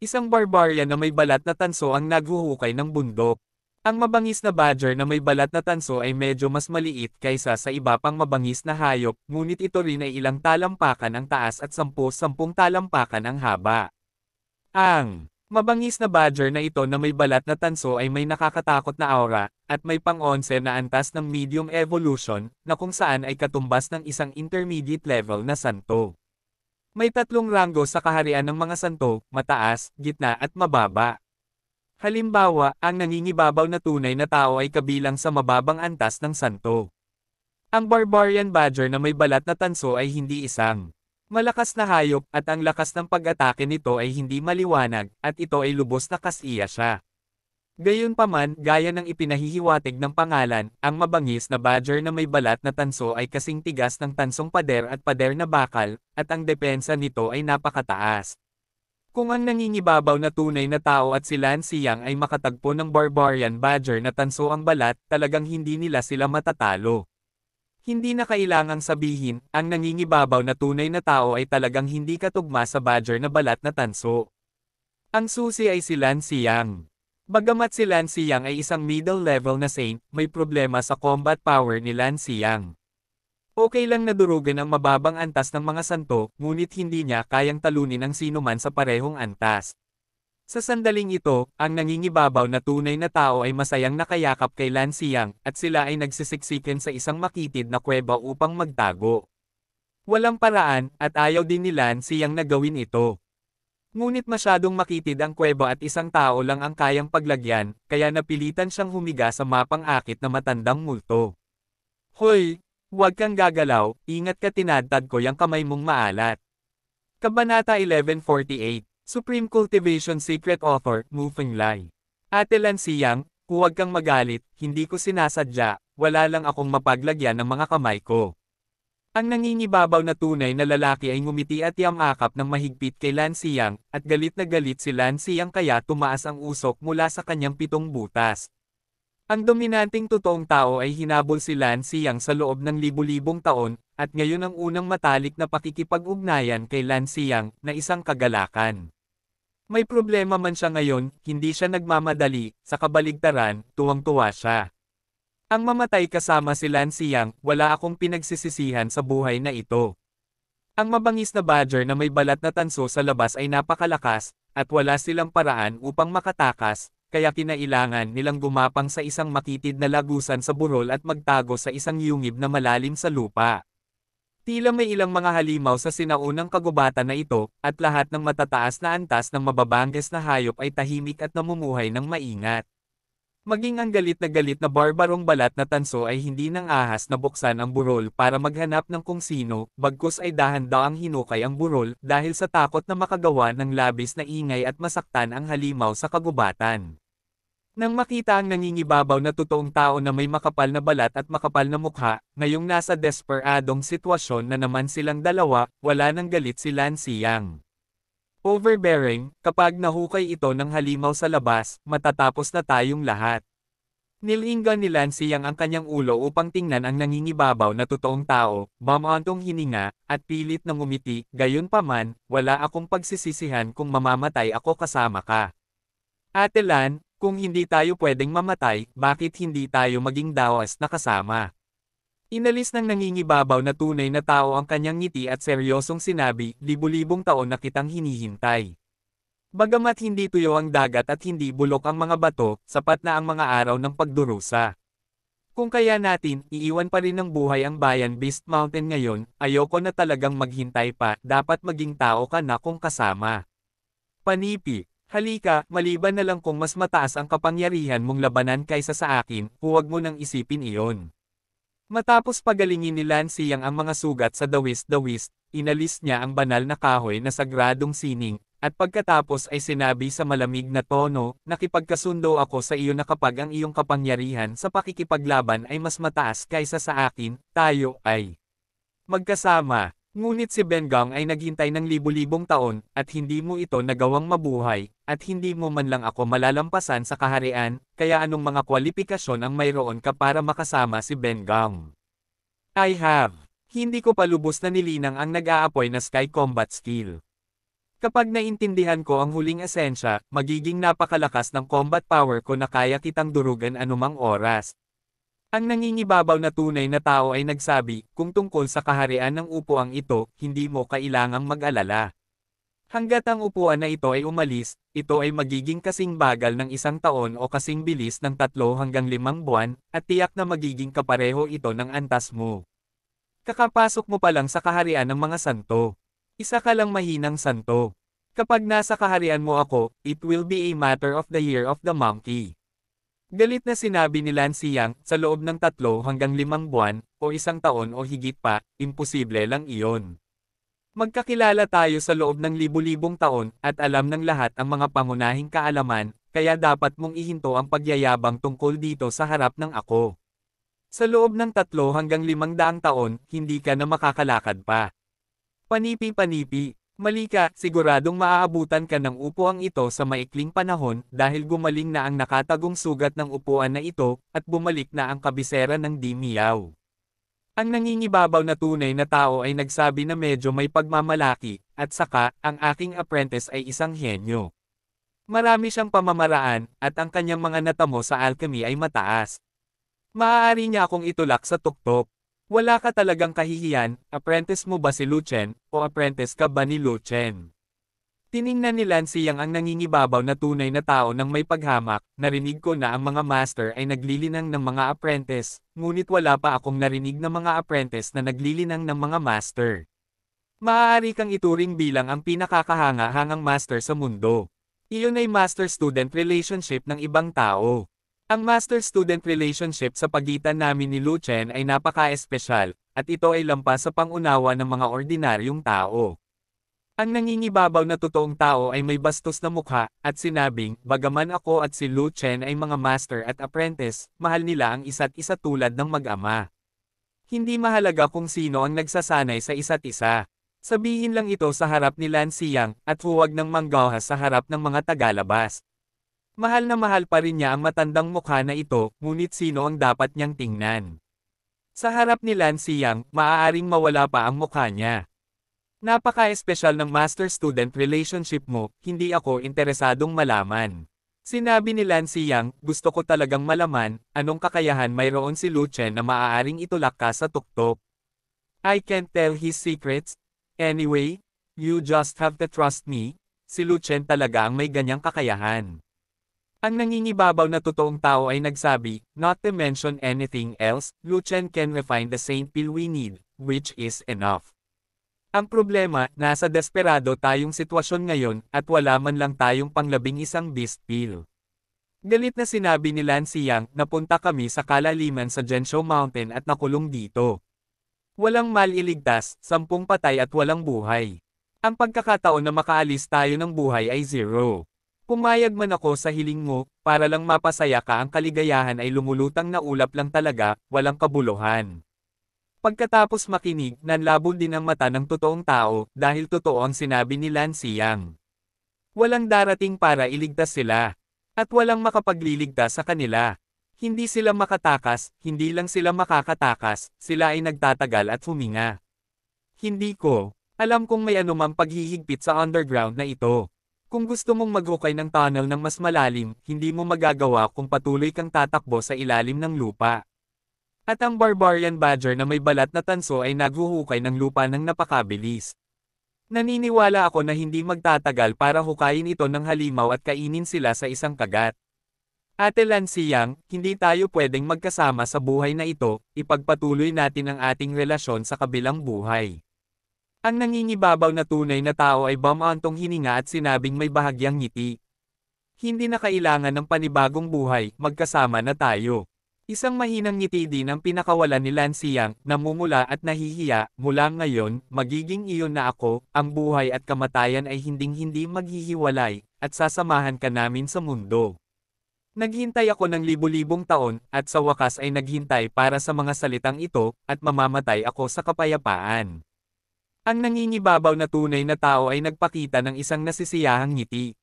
Isang barbarian na may balat na tanso ang naghuhukay ng bundok. Ang mabangis na badger na may balat na tanso ay medyo mas maliit kaysa sa iba pang mabangis na hayop, ngunit ito rin ay ilang talampakan ang taas at sampu-sampung talampakan ang haba. Ang mabangis na badger na ito na may balat na tanso ay may nakakatakot na aura, at may pang-11 na antas ng medium evolution, na kung saan ay katumbas ng isang intermediate level na santo. May tatlong ranggo sa kaharian ng mga santo, mataas, gitna at mababa. Halimbawa, ang nangingibabaw na tunay na tao ay kabilang sa mababang antas ng santo. Ang barbarian badger na may balat na tanso ay hindi isang malakas na hayop at ang lakas ng pag-atake nito ay hindi maliwanag at ito ay lubos na kasiya siya. Gayunpaman, gaya ng ipinahihiwatig ng pangalan, ang mabangis na badger na may balat na tanso ay kasing tigas ng tansong pader at pader na bakal, at ang depensa nito ay napakataas. Kung ang nangingibabaw na tunay na tao at si Lance Yang ay makatagpo ng barbarian badger na tanso ang balat, talagang hindi nila sila matatalo. Hindi na kailangang sabihin, ang nangingibabaw na tunay na tao ay talagang hindi katugma sa badger na balat na tanso. Ang susi ay si Lance Yang. Bagamat si Lance Yang ay isang middle level na saint, may problema sa combat power ni Lance Yang. Okay lang na nadurugan ang mababang antas ng mga santo, ngunit hindi niya kayang talunin ang sino man sa parehong antas. Sa sandaling ito, ang nangingibabaw na tunay na tao ay masayang nakayakap kay Lansiyang, at sila ay nagsisiksikin sa isang makitid na kuweba upang magtago. Walang paraan, at ayaw din ni Lansiyang na gawin ito. Ngunit masyadong makitid ang kuweba at isang tao lang ang kayang paglagyan, kaya napilitan siyang humiga sa mapang-akit na matandang multo. Hoy, Huwag kang gagalaw, ingat ka tinadtad ko yung kamay mong maalat. Kabanata 1148, Supreme Cultivation Secret Author, Moving Lie. Ate Lansiyang, huwag kang magalit, hindi ko sinasadya, wala lang akong mapaglagyan ng mga kamay ko. Ang nangingibabaw na tunay na lalaki ay ngumiti at yamakap ng mahigpit kay Lansiyang, at galit na galit si Lansiyang kaya tumaas ang usok mula sa kanyang pitong butas. Ang dominanteng totoong tao ay hinabol si Lan Siyang sa loob ng libu-libong taon, at ngayon ang unang matalik na pakikipag-ugnayan kay Lan Siyang, na isang kagalakan. May problema man siya ngayon, hindi siya nagmamadali, sa kabaligtaran, tuwang-tuwa siya. Ang mamatay kasama si Lan Siyang, wala akong pinagsisisihan sa buhay na ito. Ang mabangis na badger na may balat na tanso sa labas ay napakalakas, at wala silang paraan upang makatakas, kaya kinailangan nilang gumapang sa isang makitid na lagusan sa burol at magtago sa isang yungib na malalim sa lupa. Tila may ilang mga halimaw sa sinaunang kagubatan na ito, at lahat ng matataas na antas ng mababangges na hayop ay tahimik at namumuhay ng maingat. Maging ang galit na galit na barbarong balat na tanso ay hindi nang ahas na buksan ang burol para maghanap ng kung sino, bagkus ay dahan-daang hinukay ang burol dahil sa takot na makagawa ng labis na ingay at masaktan ang halimaw sa kagubatan. Nang makita ang nangingibabaw na totoong tao na may makapal na balat at makapal na mukha, ngayong nasa desperadong sitwasyon na naman silang dalawa, wala nang galit si Lan Siyang. Overbearing, kapag nahukay ito ng halimaw sa labas, matatapos na tayong lahat. Nilinga ni Lan Siyang ang kanyang ulo upang tingnan ang nangingibabaw na totoong tao, bamantong hininga, at pilit na ngumiti, gayon paman, wala akong pagsisisihan kung mamamatay ako kasama ka. Ate Lan, kung hindi tayo pwedeng mamatay, bakit hindi tayo maging dawas na kasama? Inalis ng nangingibabaw na tunay na tao ang kanyang ngiti at seryosong sinabi, libu-libong taon na kitang hinihintay. Bagamat hindi tuyo ang dagat at hindi bulok ang mga bato, sapat na ang mga araw ng pagdurusa. Kung kaya natin, iiwan pa rin ng buhay ang bayan Beast Mountain ngayon, ayoko na talagang maghintay pa, dapat maging tao ka na kung kasama. Panipi Halika, maliban na lang kung mas mataas ang kapangyarihan mong labanan kaysa sa akin, huwag mo nang isipin iyon. Matapos pagalingin ni Lansiyang ang mga sugat sa The dawis inalis niya ang banal na kahoy na sagradong sining, at pagkatapos ay sinabi sa malamig na tono, nakipagkasundo ako sa iyo na kapag ang iyong kapangyarihan sa pakikipaglaban ay mas mataas kaysa sa akin, tayo ay magkasama. Ngunit si Benggang ay naghintay ng libu-libong taon, at hindi mo ito nagawang mabuhay, at hindi mo man lang ako malalampasan sa kaharian, kaya anong mga kwalipikasyon ang mayroon ka para makasama si Benggang? I have. Hindi ko palubos na nilinang ang nag-aapoy na Sky Combat Skill. Kapag naintindihan ko ang huling esensya, magiging napakalakas ng combat power ko na kaya kitang durugan anumang oras, ang nangingibabaw na tunay na tao ay nagsabi, kung tungkol sa kaharian ng upuang ito, hindi mo kailangang mag-alala. Hanggat ang upuan na ito ay umalis, ito ay magiging kasing bagal ng isang taon o kasing bilis ng tatlo hanggang limang buwan, at tiyak na magiging kapareho ito ng antas mo. Kakapasok mo pa lang sa kaharian ng mga santo. Isa ka lang mahinang santo. Kapag nasa kaharian mo ako, it will be a matter of the year of the monkey. Galit na sinabi ni Lance Yang, sa loob ng tatlo hanggang limang buwan, o isang taon o higit pa, imposible lang iyon. Magkakilala tayo sa loob ng libu-libong taon, at alam ng lahat ang mga pangunahing kaalaman, kaya dapat mong ihinto ang pagyayabang tungkol dito sa harap ng ako. Sa loob ng tatlo hanggang limang daang taon, hindi ka na makakalakad pa. Panipi-panipi, Mali ka, siguradong maaabutan ka ng upuang ito sa maikling panahon dahil gumaling na ang nakatagong sugat ng upuan na ito at bumalik na ang kabisera ng dimiyaw. Ang nangingibabaw na tunay na tao ay nagsabi na medyo may pagmamalaki, at saka, ang aking apprentice ay isang henyo. Marami siyang pamamaraan, at ang kanyang mga natamo sa alchemy ay mataas. Maaari niya akong itulak sa tuktok. Wala ka talagang kahihiyan, apprentice mo ba si Luchen, o apprentice ka ba ni Luchen? Tiningnan ni Lansiyang ang nangingibabaw na tunay na tao nang may paghamak, narinig ko na ang mga master ay naglilinang ng mga apprentice, ngunit wala pa akong narinig na mga apprentice na naglilinang ng mga master. Maaari kang ituring bilang ang pinakakahanga-hangang master sa mundo. Iyon ay master-student relationship ng ibang tao. Ang master-student relationship sa pagitan namin ni Luchen ay napaka-espesyal, at ito ay lampas sa pangunawa ng mga ordinaryong tao. Ang nangingibabaw na totoong tao ay may bastos na mukha, at sinabing, bagaman ako at si Lu Chen ay mga master at apprentice, mahal nila ang isa't isa tulad ng mag-ama. Hindi mahalaga kung sino ang nagsasanay sa isa't isa. Sabihin lang ito sa harap ni Lan Siyang, at huwag ng manggawha sa harap ng mga tagalabas. Mahal na mahal pa rin niya ang matandang mukha na ito, ngunit sino ang dapat niyang tingnan? Sa harap ni Lan Yang, maaaring mawala pa ang mukha niya. Napaka-espesyal ng master-student relationship mo, hindi ako interesadong malaman. Sinabi ni Lan Yang, gusto ko talagang malaman, anong kakayahan mayroon si Lu Chen na maaaring itulak ka sa tuktok. I can't tell his secrets. Anyway, you just have to trust me. Si Lu Chen talaga ang may ganyang kakayahan. Ang nangingibabaw na totoong tao ay nagsabi, not to mention anything else, Luchen can refine the St. Pill we need, which is enough. Ang problema, nasa desperado tayong sitwasyon ngayon, at wala man lang tayong panglabing isang beast pill. Galit na sinabi ni Lance Yang, napunta kami sa kalaliman sa Gensho Mountain at nakulong dito. Walang maliligtas, sampung patay at walang buhay. Ang pagkakataon na makaalis tayo ng buhay ay zero. Pumayag man ako sa hiling mo, para lang mapasaya ka ang kaligayahan ay lumulutang na ulap lang talaga, walang kabuluhan. Pagkatapos makinig, nanlabo din ang mata ng totoong tao, dahil totoo ang sinabi ni Lan Siyang. Walang darating para iligtas sila. At walang makapagliligtas sa kanila. Hindi sila makatakas, hindi lang sila makakatakas, sila ay nagtatagal at huminga. Hindi ko, alam kung may anumang paghihigpit sa underground na ito. Kung gusto mong maghukay ng tunnel ng mas malalim, hindi mo magagawa kung patuloy kang tatakbo sa ilalim ng lupa. At ang barbarian badger na may balat na tanso ay naghuhukay ng lupa ng napakabilis. Naniniwala ako na hindi magtatagal para hukayin ito ng halimaw at kainin sila sa isang kagat. Ate Lansiyang, hindi tayo pwedeng magkasama sa buhay na ito, ipagpatuloy natin ang ating relasyon sa kabilang buhay. Ang nangingibabaw na tunay na tao ay bamantong hininga at sinabing may bahagyang ngiti. Hindi na kailangan ng panibagong buhay, magkasama na tayo. Isang mahinang ngiti din ang pinakawalan ni Lansiyang, namumula at nahihiya, mula ngayon, magiging iyon na ako, ang buhay at kamatayan ay hinding-hindi maghihiwalay, at sasamahan ka namin sa mundo. Naghintay ako ng libu-libong taon, at sa wakas ay naghintay para sa mga salitang ito, at mamamatay ako sa kapayapaan. Ang nanginibabaw na tunay na tao ay nagpakita ng isang nasisiyahang ngiti.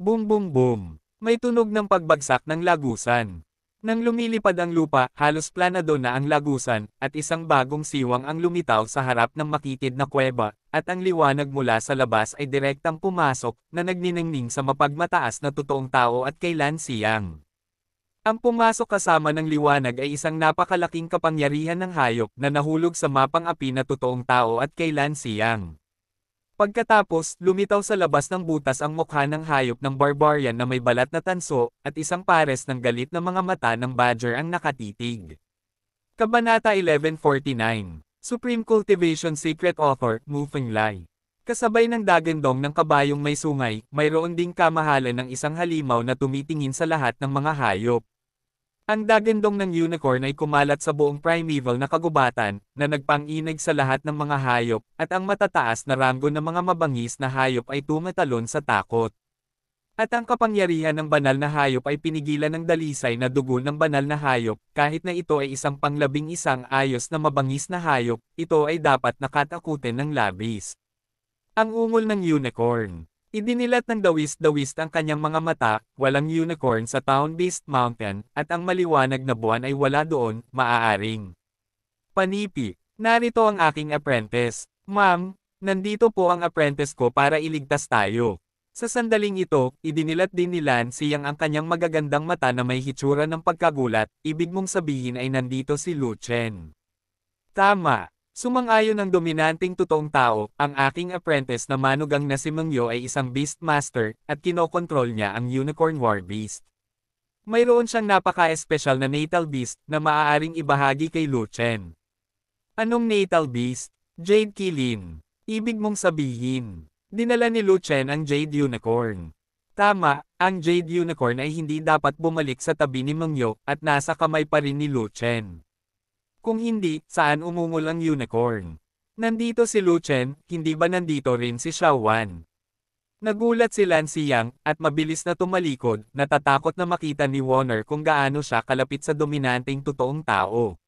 Boom boom boom. May tunog ng pagbagsak ng lagusan. Nang lumilipad ang lupa, halos planado na ang lagusan, at isang bagong siwang ang lumitaw sa harap ng makitid na kuweba, at ang liwanag mula sa labas ay direktang pumasok, na nagniningning sa mapagmataas na totoong tao at kailan siyang. Ang pumasok kasama ng liwanag ay isang napakalaking kapangyarihan ng hayop na nahulog sa mapang api na totoong tao at kailan siyang. Pagkatapos, lumitaw sa labas ng butas ang mukha ng hayop ng barbarian na may balat na tanso, at isang pares ng galit na mga mata ng badger ang nakatitig. Kabanata 1149 Supreme Cultivation Secret Author, Moving Lie Kasabay ng dagandong ng kabayong may sungay, mayroon ding kamahalan ng isang halimaw na tumitingin sa lahat ng mga hayop. Ang dagendong ng unicorn ay kumalat sa buong primeval na kagubatan, na nagpanginig sa lahat ng mga hayop, at ang matataas na ranggo ng mga mabangis na hayop ay tumatalon sa takot. At ang kapangyarihan ng banal na hayop ay pinigilan ng dalisay na dugo ng banal na hayop, kahit na ito ay isang panglabing isang ayos na mabangis na hayop, ito ay dapat nakatakutin ng labis. Ang ungol ng unicorn Idinilat ng dawis-dawis ang kanyang mga mata, walang unicorn sa town-based mountain, at ang maliwanag na buwan ay wala doon, maaaring. Panipi, narito ang aking apprentice. Ma'am, nandito po ang apprentice ko para iligtas tayo. Sa sandaling ito, idinilat din ni Lan siyang ang kanyang magagandang mata na may hitsura ng pagkagulat, ibig mong sabihin ay nandito si Lu Chen. Tama, Sumang-ayon ang dominanteng totoong tao, ang aking apprentice na manugang na si Mengyo ay isang beastmaster, at kinokontrol niya ang Unicorn War Beast. Mayroon siyang napaka-espesyal na natal beast na maaaring ibahagi kay Lu Chen. Anong natal beast? Jade Kilin. Ibig mong sabihin, dinala ni Lu Chen ang Jade Unicorn. Tama, ang Jade Unicorn ay hindi dapat bumalik sa tabi ni Mengyo, at nasa kamay pa rin ni Lu Chen. Kung hindi, saan umungol unicorn? Nandito si Luchen, hindi ba nandito rin si Xiaowan? Nagulat si Lan Siyang, at mabilis na tumalikod, natatakot na makita ni Warner kung gaano siya kalapit sa dominanteng totoong tao.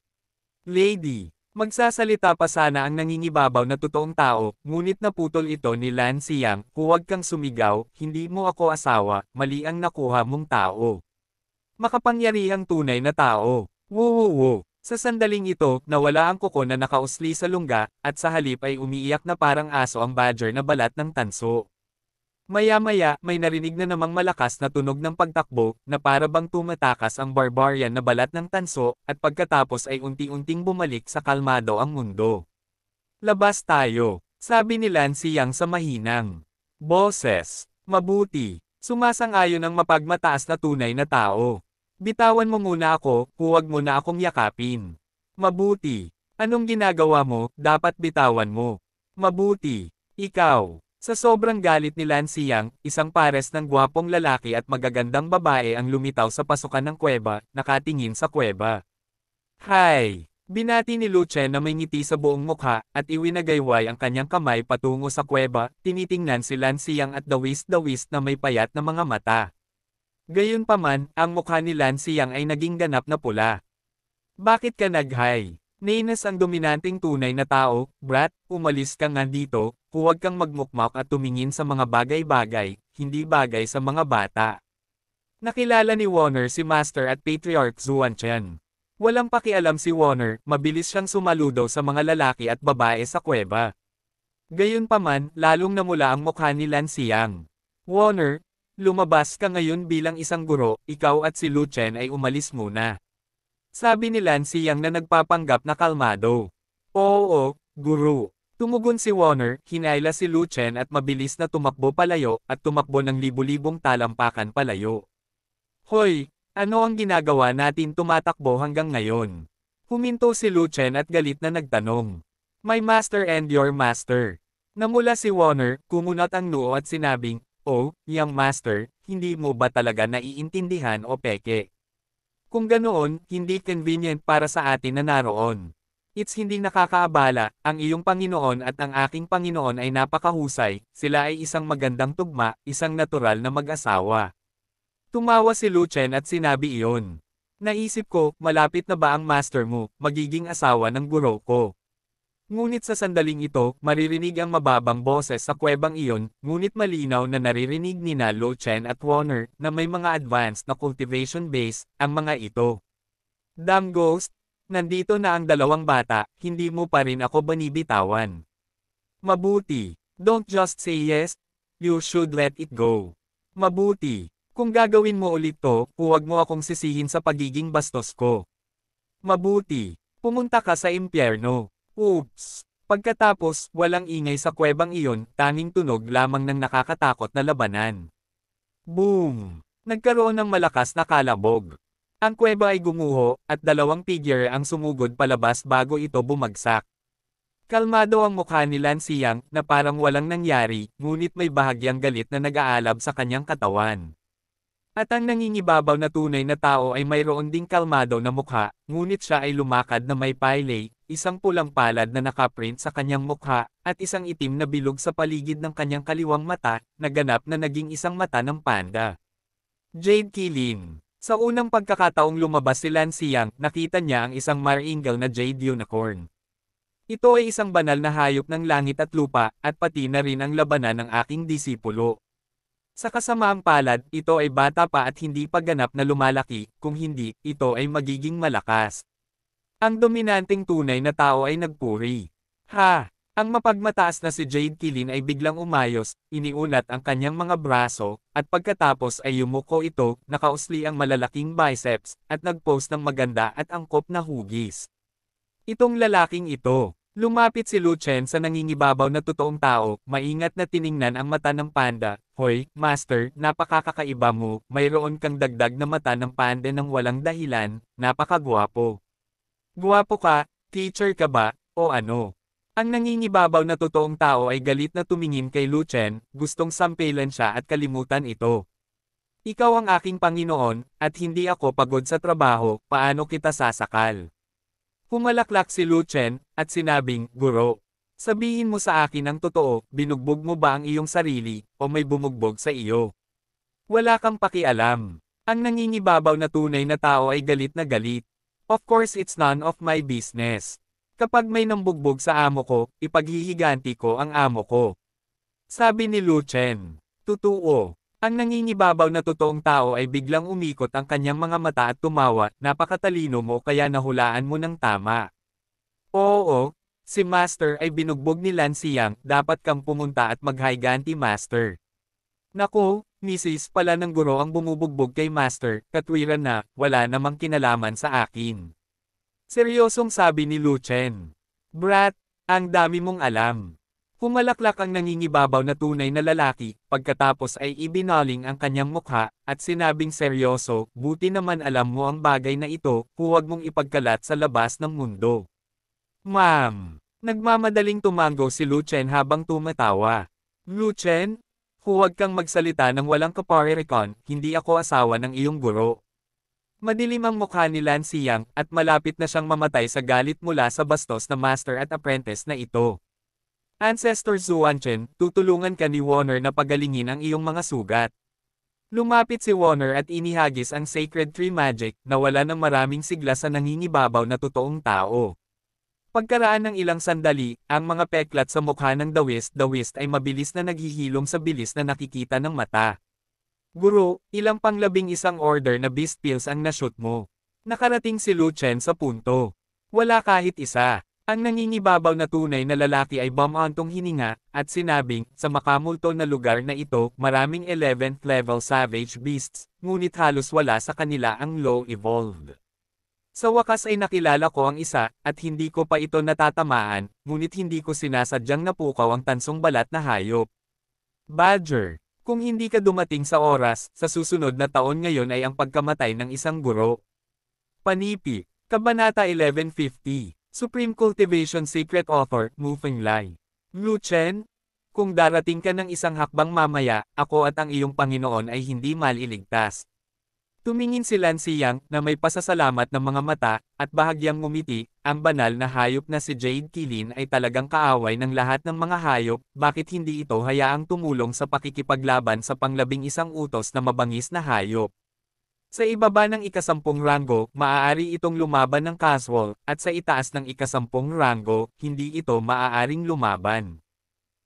Lady, Magsasalita pa sana ang nangingibabaw na totoong tao, ngunit naputol ito ni Lan Siyang, huwag kang sumigaw, hindi mo ako asawa, mali ang nakuha mong tao. Makapangyarihang tunay na tao. Wo wo wo. Sa sandaling ito, nawala ang kuko na nakausli sa lungga, at sa halip ay umiiyak na parang aso ang badger na balat ng tanso. Maya-maya, may narinig na namang malakas na tunog ng pagtakbo, na parabang tumatakas ang barbarian na balat ng tanso, at pagkatapos ay unti-unting bumalik sa kalmado ang mundo. Labas tayo, sabi ni Lance Yang sa mahinang. Boses, mabuti, sumasang-ayon ang mapagmataas na tunay na tao. Bitawan mo muna ako, huwag mo na akong yakapin. Mabuti. Anong ginagawa mo, dapat bitawan mo. Mabuti. Ikaw. Sa sobrang galit ni Lance Yang, isang pares ng gwapong lalaki at magagandang babae ang lumitaw sa pasukan ng kuweba, nakatingin sa kuweba. Hi! Binati ni Luce na may ngiti sa buong mukha, at iwinagayway ang kanyang kamay patungo sa kuweba, tinitingnan si Lance Yang at dawis-dawis na may payat na mga mata. Gayunpaman, ang mukha ni Lansiyang ay naging ganap na pula. Bakit ka nag naghay? Nainas ang dominanteng tunay na tao, brat, umalis ka nga dito, huwag kang magmukmak at tumingin sa mga bagay-bagay, hindi bagay sa mga bata. Nakilala ni Warner si Master at Patriarch Zuan Chen. Walang pakialam si Warner, mabilis siyang sumaludo sa mga lalaki at babae sa kuweba. Gayunpaman, lalong namula ang mukha ni Lansiyang. Warner, Lumabas ka ngayon bilang isang guro, ikaw at si Lu Chen ay umalis muna. Sabi ni Lan Siyang na nagpapanggap na kalmado. Oo, guro. Tumugon si Warner, hinayla si Lu Chen at mabilis na tumakbo palayo, at tumakbo ng libu-libong talampakan palayo. Hoy, ano ang ginagawa natin tumatakbo hanggang ngayon? Huminto si Lu Chen at galit na nagtanong. My master and your master. Namula si Warner, kumunot ang noo at sinabing, Oh, Young Master, hindi mo ba talaga naiintindihan o peke? Kung ganoon, hindi convenient para sa atin na naroon. It's hindi nakakaabala, ang iyong Panginoon at ang aking Panginoon ay napakahusay, sila ay isang magandang tugma, isang natural na mag-asawa. Tumawa si Lu Chen at sinabi iyon. Naisip ko, malapit na ba ang master mo, magiging asawa ng guro ko? Ngunit sa sandaling ito, maririnig ang mababang boses sa kuwebang iyon, ngunit malinaw na naririnig ni na Lo Chen at Warner na may mga advanced na cultivation base, ang mga ito. Damn Ghost, nandito na ang dalawang bata, hindi mo pa rin ako banibitawan. Mabuti, don't just say yes, you should let it go. Mabuti, kung gagawin mo ulit to, huwag mo akong sisihin sa pagiging bastos ko. Mabuti, pumunta ka sa impyerno. Oops! Pagkatapos, walang ingay sa kuwebang iyon, tanging tunog lamang ng nakakatakot na labanan. Boom! Nagkaroon ng malakas na kalabog. Ang kuweba ay gumuho, at dalawang figure ang sumugod palabas bago ito bumagsak. Kalmado ang mukha ni Lan Siyang, na parang walang nangyari, ngunit may bahagyang galit na nag-aalab sa kanyang katawan. At ang nangingibabaw na tunay na tao ay mayroon ding kalmado na mukha, ngunit siya ay lumakad na may pilay, isang pulang palad na nakaprint sa kanyang mukha, at isang itim na bilog sa paligid ng kanyang kaliwang mata, naganap na naging isang mata ng panda. Jade Kilin Sa unang pagkakataong lumabas si Lan Xiang, nakita niya ang isang maringal na jade unicorn. Ito ay isang banal na hayop ng langit at lupa, at pati na rin ang labanan ng aking disipulo. Sa kasamaang palad, ito ay bata pa at hindi pa ganap na lumalaki, kung hindi, ito ay magiging malakas. Ang dominanteng tunay na tao ay nagpuri. Ha! Ang mapagmataas na si Jade Kilin ay biglang umayos, iniunat ang kanyang mga braso, at pagkatapos ay yumuko ito, nakausli ang malalaking biceps, at nagpost ng maganda at angkop na hugis. Itong lalaking ito, Lumapit si Lu Chen sa nangingibabaw na totoong tao, maingat na tiningnan ang mata ng panda. Hoy, master, napakakakaiba mo, mayroon kang dagdag na mata ng panda ng walang dahilan, napakagwapo. Guwapo ka, teacher ka ba, o ano? Ang nangingibabaw na totoong tao ay galit na tumingin kay Lu Chen, gustong sampilan siya at kalimutan ito. Ikaw ang aking Panginoon, at hindi ako pagod sa trabaho, paano kita sasakal? Pumalaklak si Lu Chen, at sinabing, Guro, sabihin mo sa akin ang totoo, binugbog mo ba ang iyong sarili, o may bumugbog sa iyo? Wala kang pakialam. Ang nangingibabaw na tunay na tao ay galit na galit. Of course it's none of my business. Kapag may nambugbog sa amo ko, ipaghihiganti ko ang amo ko. Sabi ni Lu Chen. Totoo. Ang nangingibabaw na totoong tao ay biglang umikot ang kanyang mga mata at tumawa, napakatalino mo kaya nahulaan mo ng tama. Oo, si Master ay binugbog ni Lansiyang, dapat kang pumunta at maghayganti Master. Naku, Mrs. pala ng guro ang bumubugbog kay Master, katwiran na, wala namang kinalaman sa akin. Seryosong sabi ni Lu Chen. Brat, ang dami mong alam. Pumalaklak ang nangingibabaw na tunay na lalaki, pagkatapos ay ibinaling ang kanyang mukha, at sinabing seryoso, buti naman alam mo ang bagay na ito, huwag mong ipagkalat sa labas ng mundo. Ma'am! Nagmamadaling tumango si Luchen habang tumatawa. Luchen? Huwag kang magsalita ng walang kaparirikon, hindi ako asawa ng iyong guro. Madilim ang mukha ni Lan Siyang, at malapit na siyang mamatay sa galit mula sa bastos na master at apprentice na ito. Ancestor Zuan Chen, tutulungan ka ni Warner na pagalingin ang iyong mga sugat. Lumapit si Warner at inihagis ang Sacred Tree Magic na wala ng maraming sigla sa nangingibabaw na totoong tao. Pagkaraan ng ilang sandali, ang mga peklat sa mukha ng The The dawis ay mabilis na naghihilom sa bilis na nakikita ng mata. Guru, ilang pang labing isang order na beast pills ang nashoot mo. Nakarating si Lu Chen sa punto. Wala kahit isa. Ang nanginibabaw na tunay na lalaki ay bumantong hininga, at sinabing, sa makamulto na lugar na ito, maraming 11th level savage beasts, ngunit halos wala sa kanila ang low evolved. Sa wakas ay nakilala ko ang isa, at hindi ko pa ito natatamaan, ngunit hindi ko sinasadyang napukaw ang tansong balat na hayop. Badger. Kung hindi ka dumating sa oras, sa susunod na taon ngayon ay ang pagkamatay ng isang guro. Panipi. Kabanata 1150 Supreme Cultivation Secret Author, Mu Feng Lai. Lu Chen, kung darating ka ng isang hakbang mamaya, ako at ang iyong Panginoon ay hindi maliligtas. Tumingin si Lan Siyang na may pasasalamat ng mga mata, at bahagyang ngumiti, ang banal na hayop na si Jade Kilin ay talagang kaaway ng lahat ng mga hayop, bakit hindi ito hayaang tumulong sa pakikipaglaban sa panglabing isang utos na mabangis na hayop? Sa ibaba ng ikasampung ranggo, maaari itong lumaban ng casual, at sa itaas ng ikasampung ranggo, hindi ito maaaring lumaban.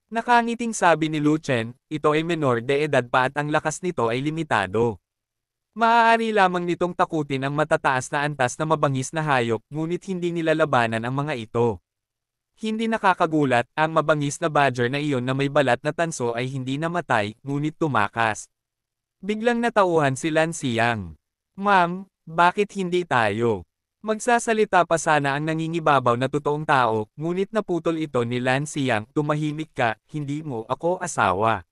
Nakangiting sabi ni Luchen, ito ay menor de edad pa at ang lakas nito ay limitado. Maaari lamang nitong takutin ang matataas na antas na mabangis na hayop ngunit hindi nila labanan ang mga ito. Hindi nakakagulat, ang mabangis na badger na iyon na may balat na tanso ay hindi namatay, ngunit tumakas. Biglang natauhan si Lan Ma'am, bakit hindi tayo? Magsasalita pa sana ang nangingibabaw na totoong tao, ngunit naputol ito ni Lan tumahimik ka, hindi mo ako asawa.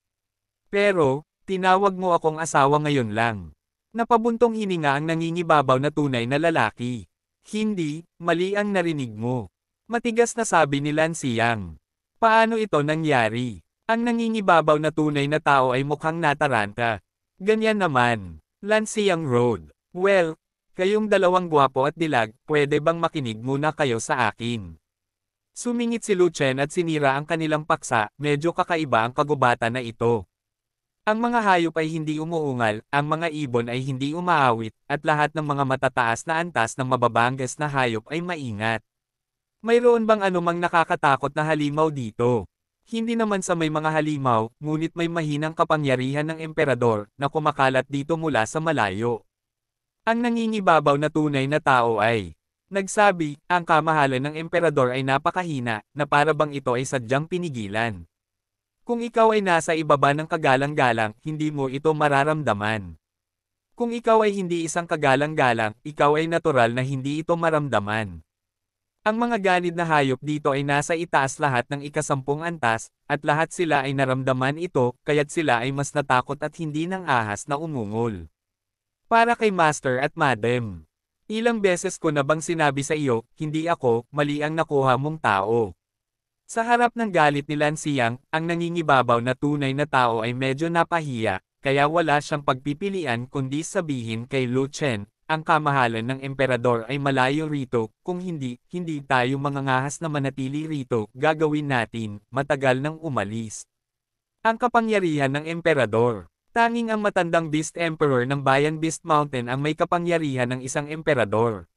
Pero, tinawag mo akong asawa ngayon lang. Napabuntong hininga ang nangingibabaw na tunay na lalaki. Hindi, mali ang narinig mo. Matigas na sabi ni Lan Paano ito nangyari? Ang nangingibabaw na tunay na tao ay mukhang nataranta, Ganyan naman. Lansiyang Road. Well, kayong dalawang guwapo at dilag, pwede bang makinig muna kayo sa akin? Sumingit si Luchen at sinira ang kanilang paksa, medyo kakaiba ang kagubatan na ito. Ang mga hayop ay hindi umuungal, ang mga ibon ay hindi umaawit, at lahat ng mga matataas na antas ng mababanggas na hayop ay maingat. Mayroon bang anumang nakakatakot na halimaw dito? Hindi naman sa may mga halimaw, ngunit may mahinang kapangyarihan ng emperador, na kumakalat dito mula sa malayo. Ang nangingibabaw na tunay na tao ay, nagsabi, ang kamahalan ng emperador ay napakahina, na para bang ito ay sadyang pinigilan. Kung ikaw ay nasa ibaba ng kagalang-galang, hindi mo ito mararamdaman. Kung ikaw ay hindi isang kagalang-galang, ikaw ay natural na hindi ito maramdaman. Ang mga ganid na hayop dito ay nasa itaas lahat ng ikasampung antas, at lahat sila ay naramdaman ito, kaya't sila ay mas natakot at hindi ng ahas na umungol. Para kay Master at Madam. Ilang beses ko na bang sinabi sa iyo, hindi ako, mali ang nakuha mong tao. Sa harap ng galit ni Lansiyang, ang nangingibabaw na tunay na tao ay medyo napahiya, kaya wala siyang pagpipilian kundi sabihin kay Lu Chen, ang kamahalan ng emperador ay malayo rito, kung hindi, hindi tayo mangangahas na manatili rito, gagawin natin, matagal nang umalis. Ang kapangyarihan ng emperador. Tanging ang matandang Beast Emperor ng Bayan Beast Mountain ang may kapangyarihan ng isang emperador.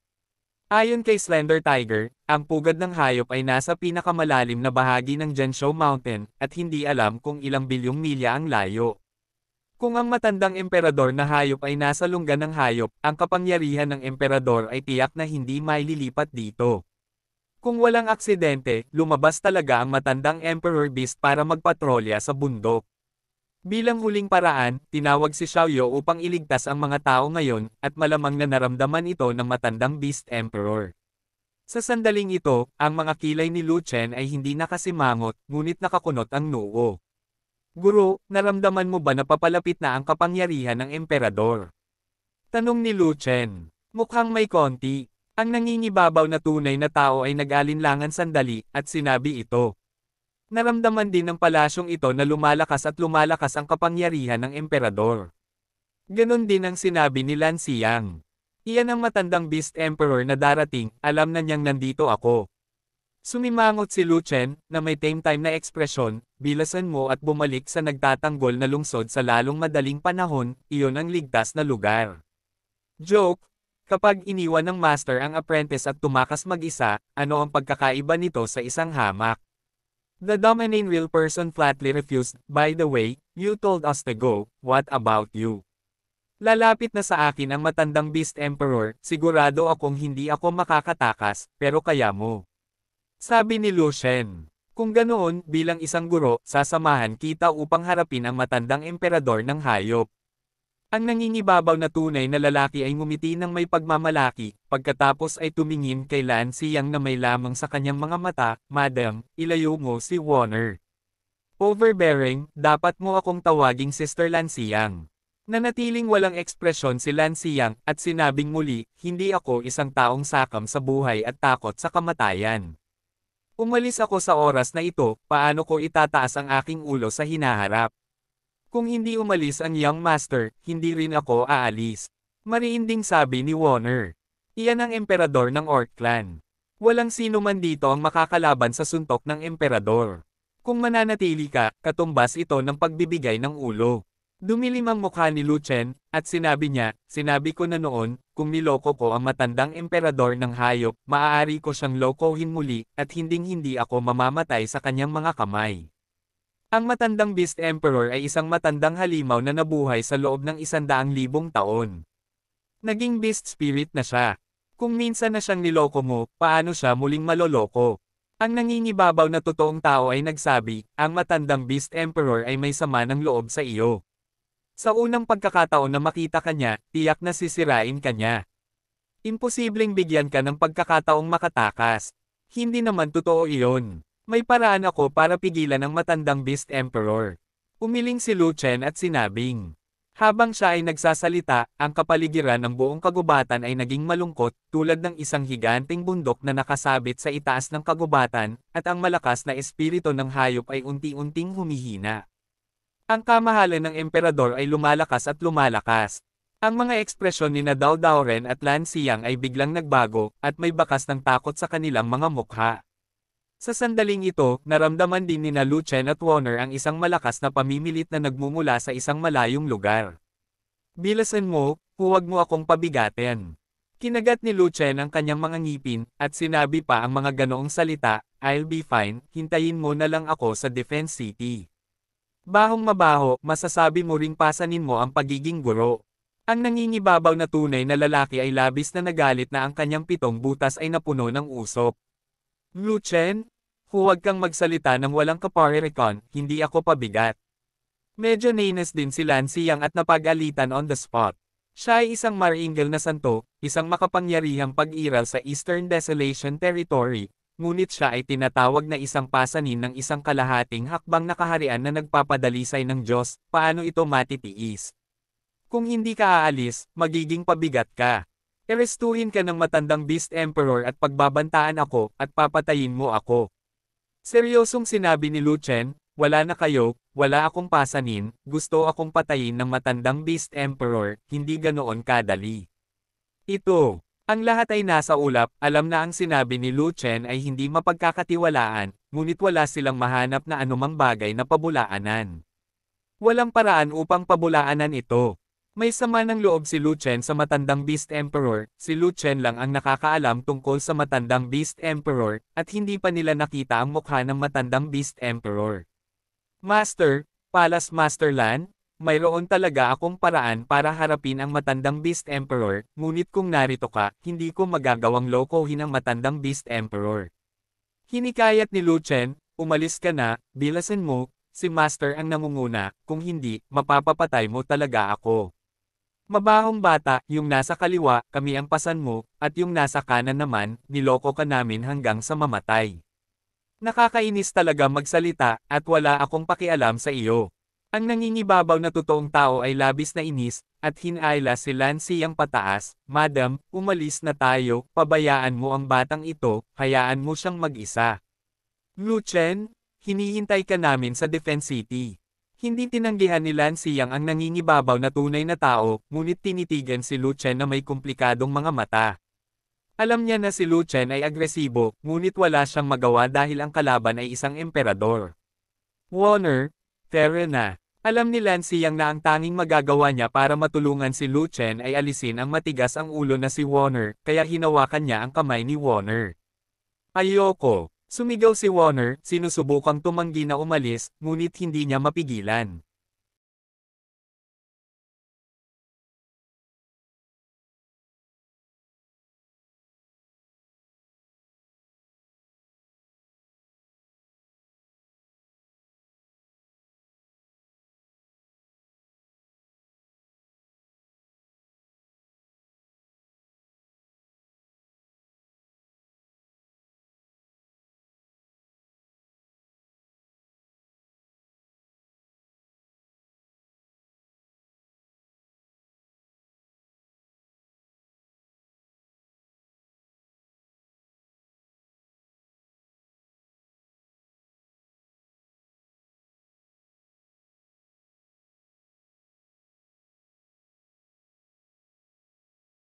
Ayon kay Slender Tiger, ang pugad ng hayop ay nasa pinakamalalim na bahagi ng Gensho Mountain, at hindi alam kung ilang bilyong milya ang layo. Kung ang matandang emperador na hayop ay nasa lungga ng hayop, ang kapangyarihan ng emperador ay tiyak na hindi maililipat dito. Kung walang aksidente, lumabas talaga ang matandang emperor beast para magpatrolya sa bundok. Bilang huling paraan, tinawag si Xiaoyo upang iligtas ang mga tao ngayon, at malamang na naramdaman ito ng matandang beast emperor. Sa sandaling ito, ang mga kilay ni Lu Chen ay hindi nakasimangot, ngunit nakakunot ang noo. Guru, naramdaman mo ba na papalapit na ang kapangyarihan ng emperador? Tanong ni Lu Chen. Mukhang may konti. Ang nangingibabaw na tunay na tao ay nag-alinlangan sandali, at sinabi ito. Naramdaman din ng palasyong ito na lumalakas at lumalakas ang kapangyarihan ng emperador. Ganon din ang sinabi ni Lan Xiang. Iyan ang matandang Beast Emperor na darating, alam na niyang nandito ako. Sumimangot si Luchen, na may time-time na ekspresyon, bilasan mo at bumalik sa nagtatanggol na lungsod sa lalong madaling panahon, iyon ang ligtas na lugar. Joke, kapag iniwan ng master ang apprentice at tumakas mag-isa, ano ang pagkakaiba nito sa isang hamak? The dominant will person flatly refused, by the way, you told us to go, what about you? Lalapit na sa akin ang matandang Beast Emperor, sigurado akong hindi ako makakatakas, pero kaya mo. Sabi ni Lu Shen. Kung ganoon, bilang isang guro, sasamahan kita upang harapin ang matandang emperador ng hayop. Ang nangingibabaw na tunay na lalaki ay ngumiti ng may pagmamalaki, pagkatapos ay tumingin kay Lan Siyang na may lamang sa kanyang mga mata, Madam, ilayo mo si Warner. Overbearing, dapat mo akong tawaging Sister Lan Siyang. Nanatiling walang ekspresyon si Lan Siyang, at sinabing muli, hindi ako isang taong sakam sa buhay at takot sa kamatayan. Umalis ako sa oras na ito, paano ko itataas ang aking ulo sa hinaharap? Kung hindi umalis ang young master, hindi rin ako aalis. Mariinding sabi ni Warner. Iyan ang emperador ng Orc clan. Walang sino man dito ang makakalaban sa suntok ng emperador. Kung mananatili ka, katumbas ito ng pagbibigay ng ulo. Dumilim ang mukha ni Lu Chen, at sinabi niya, sinabi ko na noon, kung niloko ko ang matandang emperador ng hayop, maaari ko siyang lokohin muli, at hinding-hindi ako mamamatay sa kanyang mga kamay. Ang matandang Beast Emperor ay isang matandang halimaw na nabuhay sa loob ng isandaang libong taon. Naging Beast Spirit na siya. Kung minsan na siyang niloko mo, paano siya muling maloloko? Ang nangingibabaw na totoong tao ay nagsabi, ang matandang Beast Emperor ay may sama ng loob sa iyo. Sa unang pagkakataon na makita ka niya, tiyak na sisirain ka niya. Imposibleng bigyan ka ng pagkakataong makatakas. Hindi naman totoo iyon. May paraan ako para pigilan ang matandang Beast Emperor. Umiling si Lu Chen at sinabing. Habang siya ay nagsasalita, ang kapaligiran ng buong kagubatan ay naging malungkot, tulad ng isang higanting bundok na nakasabit sa itaas ng kagubatan, at ang malakas na espiritu ng hayop ay unti-unting humihina. Ang kamahalan ng emperador ay lumalakas at lumalakas. Ang mga ekspresyon ni Nadal Dauren at Lan Xiang ay biglang nagbago, at may bakas ng takot sa kanilang mga mukha. Sa sandaling ito, naramdaman din ni Lu Chen at Warner ang isang malakas na pamimilit na nagmumula sa isang malayong lugar. Bilasan mo, huwag mo akong pabigatin. Kinagat ni Lu Chen ang kanyang mga ngipin, at sinabi pa ang mga ganoong salita, I'll be fine, hintayin mo na lang ako sa Defense City. Bahong mabaho, masasabi mo ring pasanin mo ang pagiging guro. Ang nangingibabaw na tunay na lalaki ay labis na nagalit na ang kanyang pitong butas ay napuno ng usok. Luchen, huwag kang magsalita ng walang kaparirikon, hindi ako pabigat. Medyo nainis din si Lance Yang at napag-alitan on the spot. Siya ay isang maringgal na santo, isang makapangyarihang pag-iral sa Eastern Desolation Territory, ngunit siya ay tinatawag na isang pasanin ng isang kalahating hakbang na kaharian na nagpapadalisay ng Diyos, paano ito matitiis? Kung hindi ka aalis, magiging pabigat ka. Erestuhin ka ng matandang Beast Emperor at pagbabantaan ako, at papatayin mo ako. Seryosong sinabi ni Luchen, wala na kayo, wala akong pasanin, gusto akong patayin ng matandang Beast Emperor, hindi ganoon kadali. Ito. Ang lahat ay nasa ulap, alam na ang sinabi ni Lu Chen ay hindi mapagkakatiwalaan, ngunit wala silang mahanap na anumang bagay na pabulaanan. Walang paraan upang pabulaanan ito. May sama ng loob si Lu Chen sa matandang Beast Emperor, si Lu Chen lang ang nakakaalam tungkol sa matandang Beast Emperor, at hindi pa nila nakita ang mukha ng matandang Beast Emperor. Master, Palace Master Lan? Mayroon talaga akong paraan para harapin ang matandang Beast Emperor, ngunit kung narito ka, hindi ko magagawang lokohin ang matandang Beast Emperor. Hinikayat ni Lu Chen, umalis ka na, bilasan mo, si Master ang namunguna, kung hindi, mapapapatay mo talaga ako. Mabahong bata, yung nasa kaliwa, kami ang pasan mo, at yung nasa kanan naman, niloko ka namin hanggang sa mamatay. Nakakainis talaga magsalita, at wala akong pakialam sa iyo. Ang nanginibabaw na totoong tao ay labis na inis, at hinala si Lancy ang pataas, Madam, umalis na tayo, pabayaan mo ang batang ito, hayaan mo siyang mag-isa. Luchen, hinihintay ka namin sa Defense City. Hindi tinanggihan ni Lancy ang ang nangingibabaw na tunay na tao, ngunit tinitigan si Luchen na may komplikadong mga mata. Alam niya na si Luchen ay agresibo, ngunit wala siyang magawa dahil ang kalaban ay isang emperador. Warner, Tara na. Alam ni Lansiyang na ang tanging magagawa niya para matulungan si Lu Chen ay alisin ang matigas ang ulo na si Warner, kaya hinawakan niya ang kamay ni Warner. Ayoko. Sumigaw si Warner, sinusubukang tumanggi na umalis, ngunit hindi niya mapigilan.